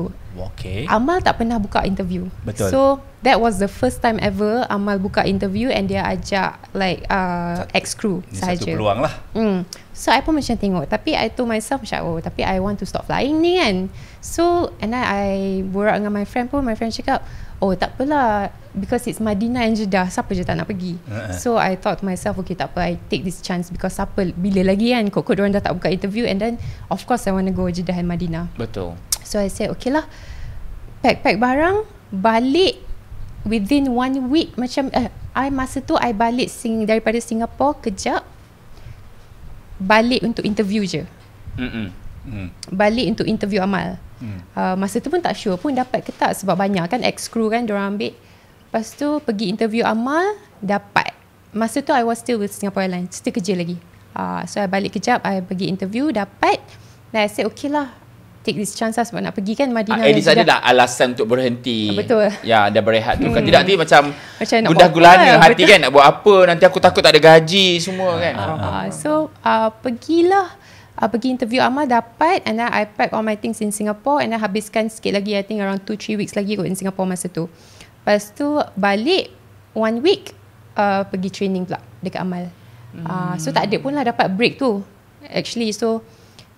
Okay. Amal tak pernah buka interview. Betul. So that was the first time ever Amal buka interview and dia ajak like uh, ex crew saja. Satu peluang lah. Hmm. So I pun macam tengok tapi I told myself macam oh tapi I want to stop flying ni kan. So and then I borak dengan my friend pun my friend cakap oh tak apalah because it's Madinah and Jeddah siapa je tak nak pergi ha, ha. so I thought to myself okay tak apa I take this chance because siapa bila lagi kan kok-kok diorang dah tak buka interview and then of course I want to go Jeddah and Madinah betul so I said okay lah pack-pack barang balik within one week macam eh, I masa tu I balik sing, daripada Singapore kejap balik untuk interview je Mm-mm hmm. balik untuk interview amal. Hmm. Uh, masa tu pun tak sure pun dapat ke tak sebab banyak kan ex-crew kan diorang ambil. Lepas tu pergi interview amal, dapat. Masa tu I was still with Singapore Airlines, still kerja lagi. Uh, so I balik kejap, I pergi interview, dapat. Then I said okay lah, take this chance lah sebab nak pergi kan Madinah. Uh, at least lah alasan untuk berhenti. Uh, betul. Ya, dah berehat tu. Hmm. Kan. Tidak nanti macam, macam gudah gulana lah. hati betul. kan nak buat apa, nanti aku takut tak ada gaji semua kan. uh, uh, uh. So, uh, pergilah uh, pergi interview Amal dapat and then I pack all my things in Singapore and then habiskan sikit lagi I think around 2-3 weeks lagi kot in Singapore masa tu lepas tu balik one week uh, pergi training pula dekat Amal uh, so tak ada pun lah dapat break tu actually so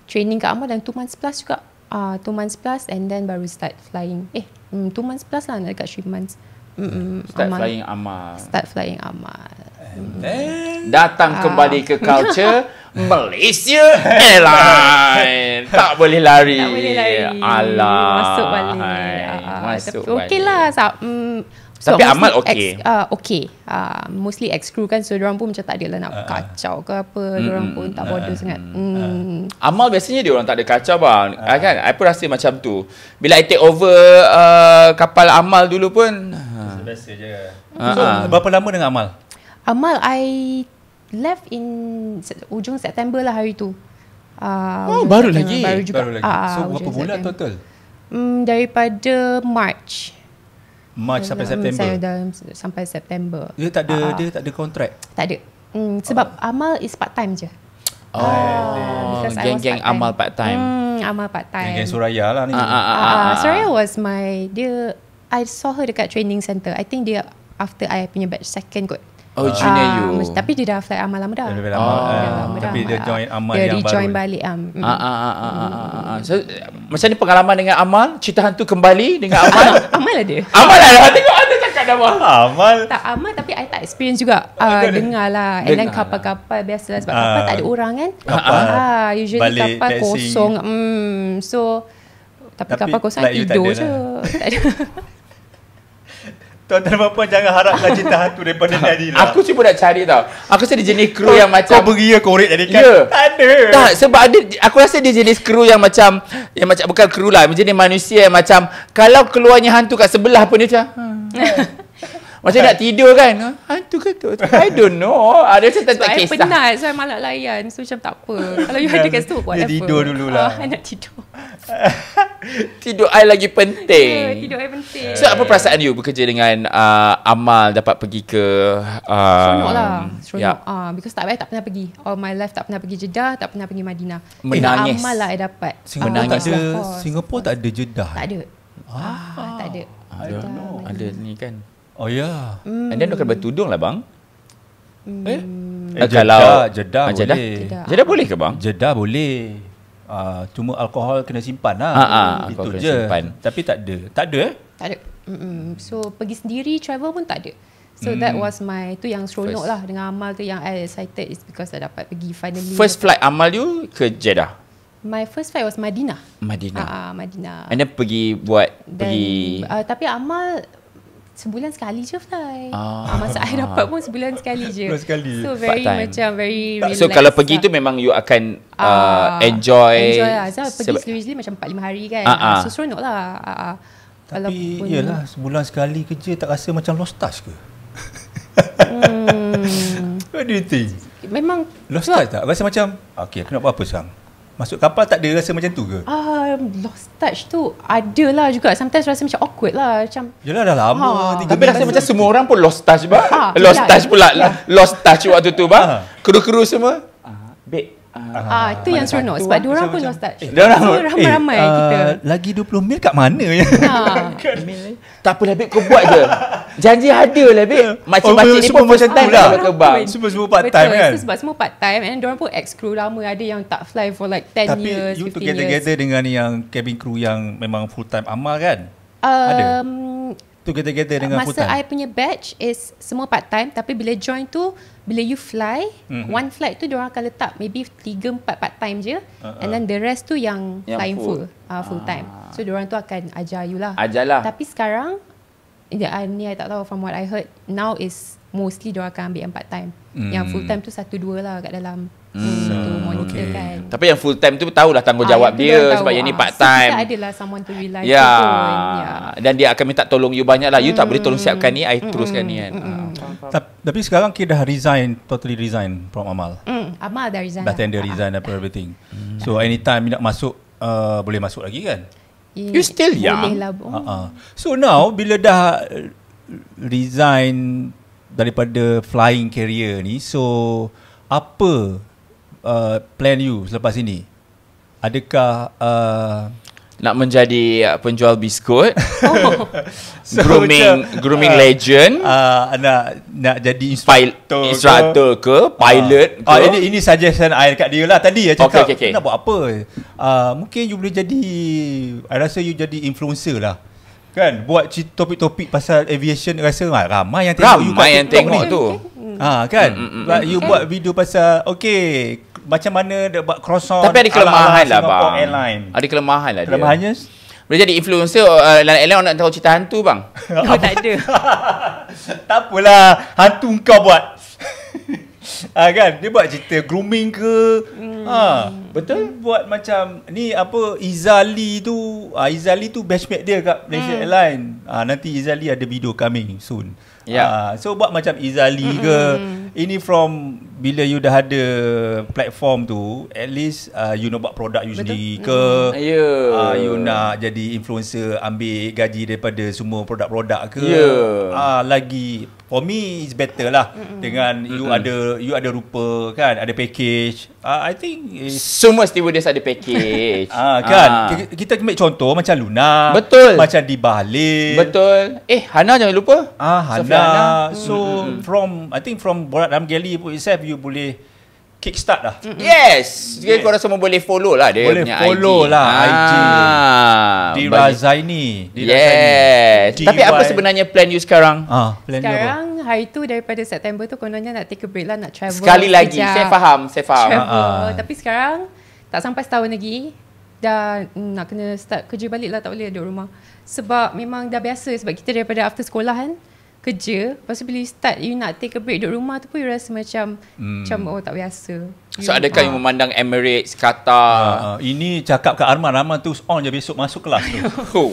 training kat Amal dan 2 months plus juga 2 uh, months plus and then baru start flying eh 2 mm, months plus lah nak dekat 3 months Mm-mm, start Amal. flying Amal start flying Amal Hmm. then, datang uh. kembali ke culture [laughs] Malaysia Airline [laughs] tak boleh lari. Tak boleh lari. Allah. Masuk balik. Hai. Ah, ah, masuk Tapi, balik. Okeylah. So, mm, so, Tapi amat okey. Uh, okey. Uh, mostly ex crew kan so orang pun macam tak adalah nak uh, kacau ke apa mm, orang mm, pun tak mm, bother uh, sangat. Mm. Uh. Amal biasanya dia orang tak ada kacau bang. Uh. kan? I pun rasa macam tu. Bila I take over uh, kapal Amal dulu pun biasa uh. So uh. berapa lama dengan Amal? Amal, I left in ujung September lah hari tu. Uh, oh, baru lagi. Baru juga. Baru lagi. Uh, so, berapa bulan September. total? Hmm, daripada March. March sampai September. Saya dah sampai September. Dia tak ada uh, dia tak ada kontrak. Tak ada. Hmm, sebab uh. Amal is part time je. Oh, uh, geng-geng Amal part time. Hmm, Amal part time. Geng Suraya lah ni. Ah, uh, uh, uh, uh, uh, Suraya was my dia I saw her dekat training center. I think dia after I punya batch second kot. Oh uh, ah, junior you um, Tapi dia dah flight amal lama dah oh. lama, lama, lama Tapi dah. dia eh. join amal dia yang baru Dia rejoin balik um. mm. ah, ah, ah, ah, ah, ah. So Macam ni pengalaman dengan amal Cerita hantu kembali Dengan amal Amal lah [laughs] dia Amal lah dia Tengok ada cakap dah buat Amal Tak amal tapi I tak experience juga uh, Dengar lah And then kapal-kapal Biasalah sebab uh, kapal tak ada orang kan Kapal uh, Usually kapal kosong mm, So tapi, tapi kapal kosong like Tidur je Tak ada lah. [laughs] Tuan-tuan dan puan jangan harapkan cinta hantu daripada Nadila. Aku cuba nak cari tau. Aku rasa dia jenis kru yang macam Kau beria korek tadi kan? Ya. Tak ada. Tak, sebab ada aku rasa dia jenis kru yang macam yang macam bukan kru lah, jenis manusia yang macam kalau keluarnya hantu kat sebelah pun dia macam. Hmm. [laughs] Macam nak tidur kan ah, Hantu ke tu I don't know Ada ah, macam tak kisah Sebab I penat So malak layan So macam tak apa Kalau you ada kan? kat situ Whatever Dia tidur dulu lah uh, ah, [laughs] nak tidur [laughs] Tidur I lagi penting yeah, Tidur I penting So apa perasaan you Bekerja dengan Amal Dapat pergi ke uh, Seronok lah ya. Seronok yeah. Because tak payah tak pernah pergi All my life tak pernah pergi Jeddah Tak pernah pergi Madinah Menangis Amal lah I dapat Singapura Menangis tak ada lah. Singapura tak ada Jeddah eh? Tak ada ah, Tak ada I don't know Ada ni kan Oh ya. Yeah. And then kena bertudung lah bang. Mm. Eh? eh jeda, jeda, jeda boleh. Jeda. boleh ke bang? Jeda boleh. Uh, cuma alkohol kena simpan lah. Ha, ha, Itu alkohol je. simpan. Tapi tak ada. Tak ada eh? Tak ada. Mm-mm. So pergi sendiri travel pun tak ada. So mm. that was my tu yang seronok first. lah dengan Amal tu yang I excited is because I dapat pergi finally. First flight Amal you ke Jeddah? My first flight was Madinah. Madinah. Ah, uh, Madinah. And pergi buat Then, pergi. Uh, tapi Amal sebulan sekali je fly. Ah. ah masa saya dapat pun sebulan sekali je. Sebulan sekali. So very Part macam time. very relaxed. So kalau pergi lah. tu memang you akan ah, uh, enjoy. Enjoy lah. Sebab pergi seriously macam 4-5 hari kan. Uh, uh. So seronok lah. Uh, uh. Tapi iyalah sebulan sekali kerja tak rasa macam lost touch ke? hmm. [laughs] What do you think? Memang Lost touch tak? Rasa macam Okay aku nak buat apa sekarang? Masuk kapal tak ada rasa macam tu ke? Uh, lost touch tu ada lah juga. Sometimes rasa macam awkward lah. Macam Yalah dah lama. Uh, tapi rasa macam semua orang pun lost touch bah. Uh, lost yeah, touch pula. Yeah. Lost touch waktu tu bah. Uh, ah. Kru-kru semua. Uh, Uh, ah, itu yang seronok sebab ah? eh, eh, eh, dua orang pun lost touch. Dia orang ramai-ramai eh, ramai uh, kita. Lagi 20 mil kat mana ya? Ha. [laughs] tak apalah kau buat je. Janji ada lah babe. [laughs] Macam-macam oh, ni pun macam time lah. Semua-semua part time kan. Sebab semua part time and dia orang pun ex crew lama ada yang tak fly for like 10 Tapi years. Tapi you together-together dengan yang cabin crew yang memang full time amal kan? Um, ada together-together dengan full-time? Masa I punya batch is semua part-time tapi bila join tu, bila you fly, mm-hmm. one flight tu orang akan letak maybe 3-4 part-time je uh-uh. and then the rest tu yang, yang flying full, full uh, full-time. Ah. ah. So orang tu akan ajar you lah. Ajar lah. Tapi sekarang, yeah, ya, ni I tak tahu from what I heard, now is mostly orang akan ambil yang part-time. Mm. Yang hmm. full-time tu satu-dua lah kat dalam Hmm. Monitor okay. Kan. Tapi yang full time tu tahu lah tanggungjawab ah, dia tahu. sebab ah. yang ni ah, part time. So, adalah someone to rely ya. on. Ya. Dan dia akan minta tolong you banyaklah. You tak boleh tolong hmm. siapkan ni, I hmm. teruskan ni hmm, kan. Hmm. Ah. Tapi sekarang kita dah resign Totally resign From Amal mm, Amal dah resign Dah lah. tender resign Dan ah. everything mm. So anytime Nak masuk uh, Boleh masuk lagi kan yeah, You still young lah uh-uh. So now Bila dah Resign Daripada Flying carrier ni So Apa Uh, plan you selepas ini? Adakah uh, nak menjadi uh, penjual biskut? [laughs] Oh. [laughs] so grooming macam, grooming uh, legend? Uh, nak nak jadi instructor, Pil- instructor ke? Ah. Ah, ke pilot uh, ke? Uh, ini ini suggestion I dekat dia lah tadi. Dia cakap okay, okay, okay. nak buat apa? Uh, mungkin you boleh jadi I rasa you jadi influencer lah. Kan buat topik-topik pasal aviation rasa ramai, ramai yang tengok ramai yang TikTok tengok ni. tu. Ha kan? Mm, mm, mm, like, you mm, buat mm. video pasal okay macam mana dia buat cross on tapi lah, ada kelemahan lah bang airline. ada kelemahan lah kelemahannya boleh jadi influencer uh, airline orang nak tahu cerita hantu bang [laughs] ya tak ada [laughs] tak apalah hantu kau buat ha, [laughs] kan dia buat cerita grooming ke hmm. ha, betul buat macam ni apa Izali tu ha, Izali tu batchmate dia kat Malaysia hmm. Airline ha, nanti Izali ada video coming soon Yeah. Ya. Uh, so buat macam Izali mm-hmm. ke hmm ini from bila you dah ada platform tu at least uh, you nak buat produk you Betul. sendiri ke hmm. yeah. Ya. uh, you nak jadi influencer ambil gaji daripada semua produk-produk ke yeah. Ya. uh, lagi for me it's better lah mm-hmm. dengan you mm-hmm. ada you ada rupa kan ada package uh, I think it's... semua stewardess ada package uh, [laughs] kan uh. kita ambil contoh macam Luna betul macam di Bali betul eh Hana jangan lupa ah uh, Hana. Hana so mm-hmm. from I think from korang dalam galley pun itself you boleh kickstart lah. Mm-hmm. Yes. Jadi yes. korang semua boleh follow lah dia boleh punya IG. Boleh follow lah ah. IG. Di Razaini. Di yes. D-Y. Tapi apa sebenarnya plan you sekarang? Ah, plan sekarang apa? hari tu daripada September tu kononnya nak take a break lah nak travel. Sekali lagi. Saya faham. Saya faham. Travel. Ah, ah. Tapi sekarang tak sampai setahun lagi. Dah mm, nak kena start kerja balik lah tak boleh duduk rumah. Sebab memang dah biasa sebab kita daripada after sekolah kan kerja Lepas tu bila you start You nak take a break Duduk rumah tu pun You rasa macam hmm. Macam oh tak biasa you So adakah ha. you ah. memandang Emirates Qatar uh, uh, Ini cakap ke Arman Arman tu on je Besok masuk kelas tu [laughs] oh.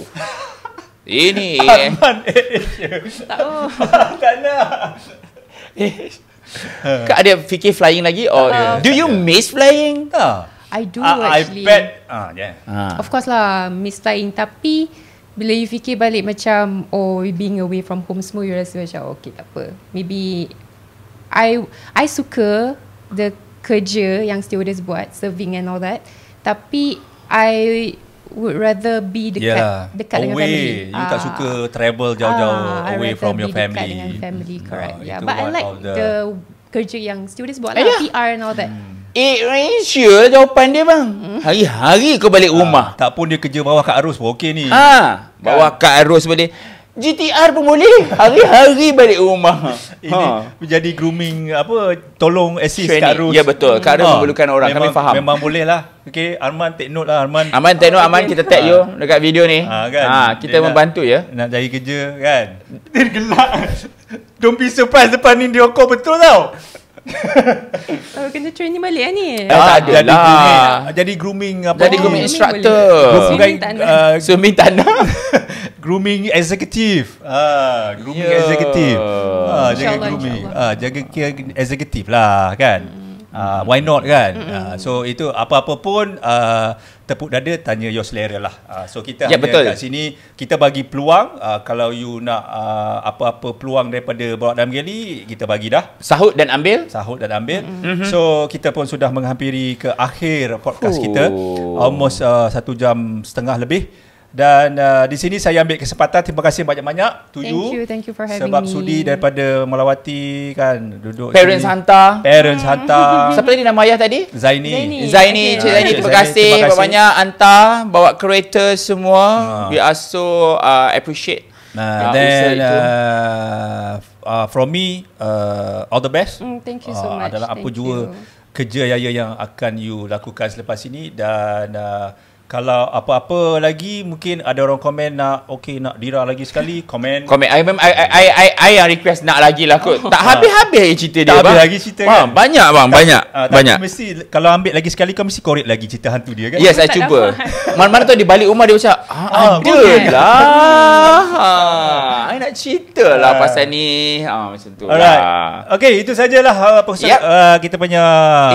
Ini Arman Asia eh, eh, ya. Tak oh. [laughs] Tak nak Kak eh. ada fikir flying lagi or uh, Do you ada. miss flying? Tak I do uh, actually I bet uh, yeah. Uh. Of course lah Miss flying Tapi bila you fikir balik macam oh being away from home semua you rasa macam oh, okay tak apa maybe I I suka the kerja yang students buat serving and all that tapi I would rather be dekat yeah. dekat away. dengan family you uh, tak ah. suka travel jauh-jauh uh, away from your family dekat dengan family hmm. correct no, yeah but I like the, the kerja yang students buat lah ah, yeah. PR and all that hmm. Eh, Malaysia lah jawapan dia bang. Hmm. Hari-hari kau balik ah, rumah. tak pun dia kerja bawah kat arus pun okey ni. Ha, kan? bawah kat arus boleh. GTR pun boleh. Hari-hari balik rumah. [laughs] Ini ha. menjadi grooming apa tolong assist Training. kat arus. Ya betul. Kat arus ha. memerlukan orang. Memang, Kami faham. Memang boleh lah. Okey, Arman take note lah Arman. Arman take note Arman kita tag ha. you ah. dekat video ni. Ha, kan? ha kita dia membantu nak, ya. Nak cari kerja kan. [laughs] Dia gelak. Don't be surprised depan ni dia call betul tau. Oh, [laughs] kena train ni balik ni. Eh, ah, tak ada lah. Jadi grooming apa? Jadi grooming instructor. Grooming tanah. Grooming uh, tanah. [laughs] Grooming executive. Ah, grooming yeah. executive. Ah, jaga grooming. Ah, jaga executive lah kan uh, why not kan uh, so itu apa-apa pun uh, tepuk dada tanya your selera lah uh, so kita yeah, ada kat sini kita bagi peluang uh, kalau you nak uh, apa-apa peluang daripada Borak dan Gali kita bagi dah sahut dan ambil sahut dan ambil mm-hmm. so kita pun sudah menghampiri ke akhir podcast Ooh. kita almost uh, satu jam setengah lebih dan uh, di sini saya ambil kesempatan terima kasih banyak-banyak to you. Thank you, thank you for having sebab me. Sebab sudi daripada melawati kan duduk Parents sini. hantar. Parents hmm. hantar. [laughs] Siapa tadi nama ayah tadi? Zaini. Zaini, Zaini. Cik Zaini, terima kasih banyak-banyak hantar bawa kereta semua. Uh. We also uh, appreciate. Nah, uh, then uh, uh, from me uh, all the best. Mm, thank you so uh, much. Uh, adalah apa thank jua kerja yaya yang akan you lakukan selepas ini dan uh, kalau apa-apa lagi mungkin ada orang komen nak okey nak dira lagi sekali komen komen i mem i i i i yang request nak lagi lah kot tak [laughs] ah. habis-habis ha. cerita dia tak habis lagi cerita bang. kan banyak bang banyak uh, tak banyak mesti kalau ambil lagi sekali kau mesti korek lagi cerita hantu dia kan yes i cuba mana mana tu di balik rumah dia usah. ah, ah ada lah ha i nak cerita lah uh. pasal ni ha ah, macam tu alright lah. okey itu sajalah uh, yep. uh, kita punya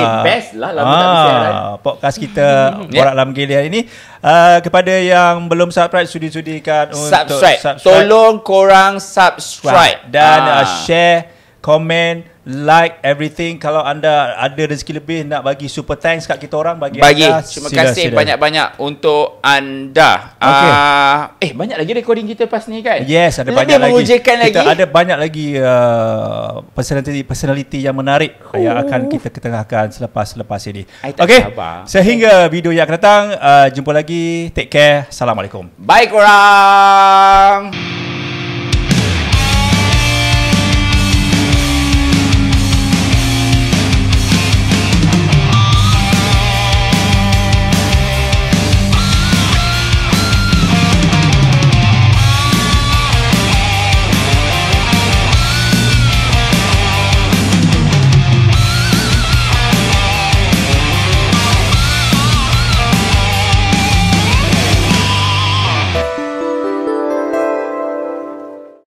eh, best lah lama ah, tak share, podcast kita [laughs] borak yep. dalam gilir ini uh, kepada yang belum subscribe sudi-sudikan untuk subscribe. subscribe. Tolong korang subscribe dan uh, ah. share comment, like everything. Kalau anda ada rezeki lebih nak bagi super thanks kat kita orang bagi, bagi. Terima sila, kasih banyak-banyak untuk anda. Okay. Uh, ah, eh banyak lagi recording kita pas ni kan? Yes, ada lebih banyak lagi. Kita lagi. ada banyak lagi uh, personality personality yang menarik oh. yang akan kita ketengahkan selepas selepas ini. Okey. Sehingga video yang akan datang, uh, jumpa lagi. Take care. Assalamualaikum. Bye korang. Bye.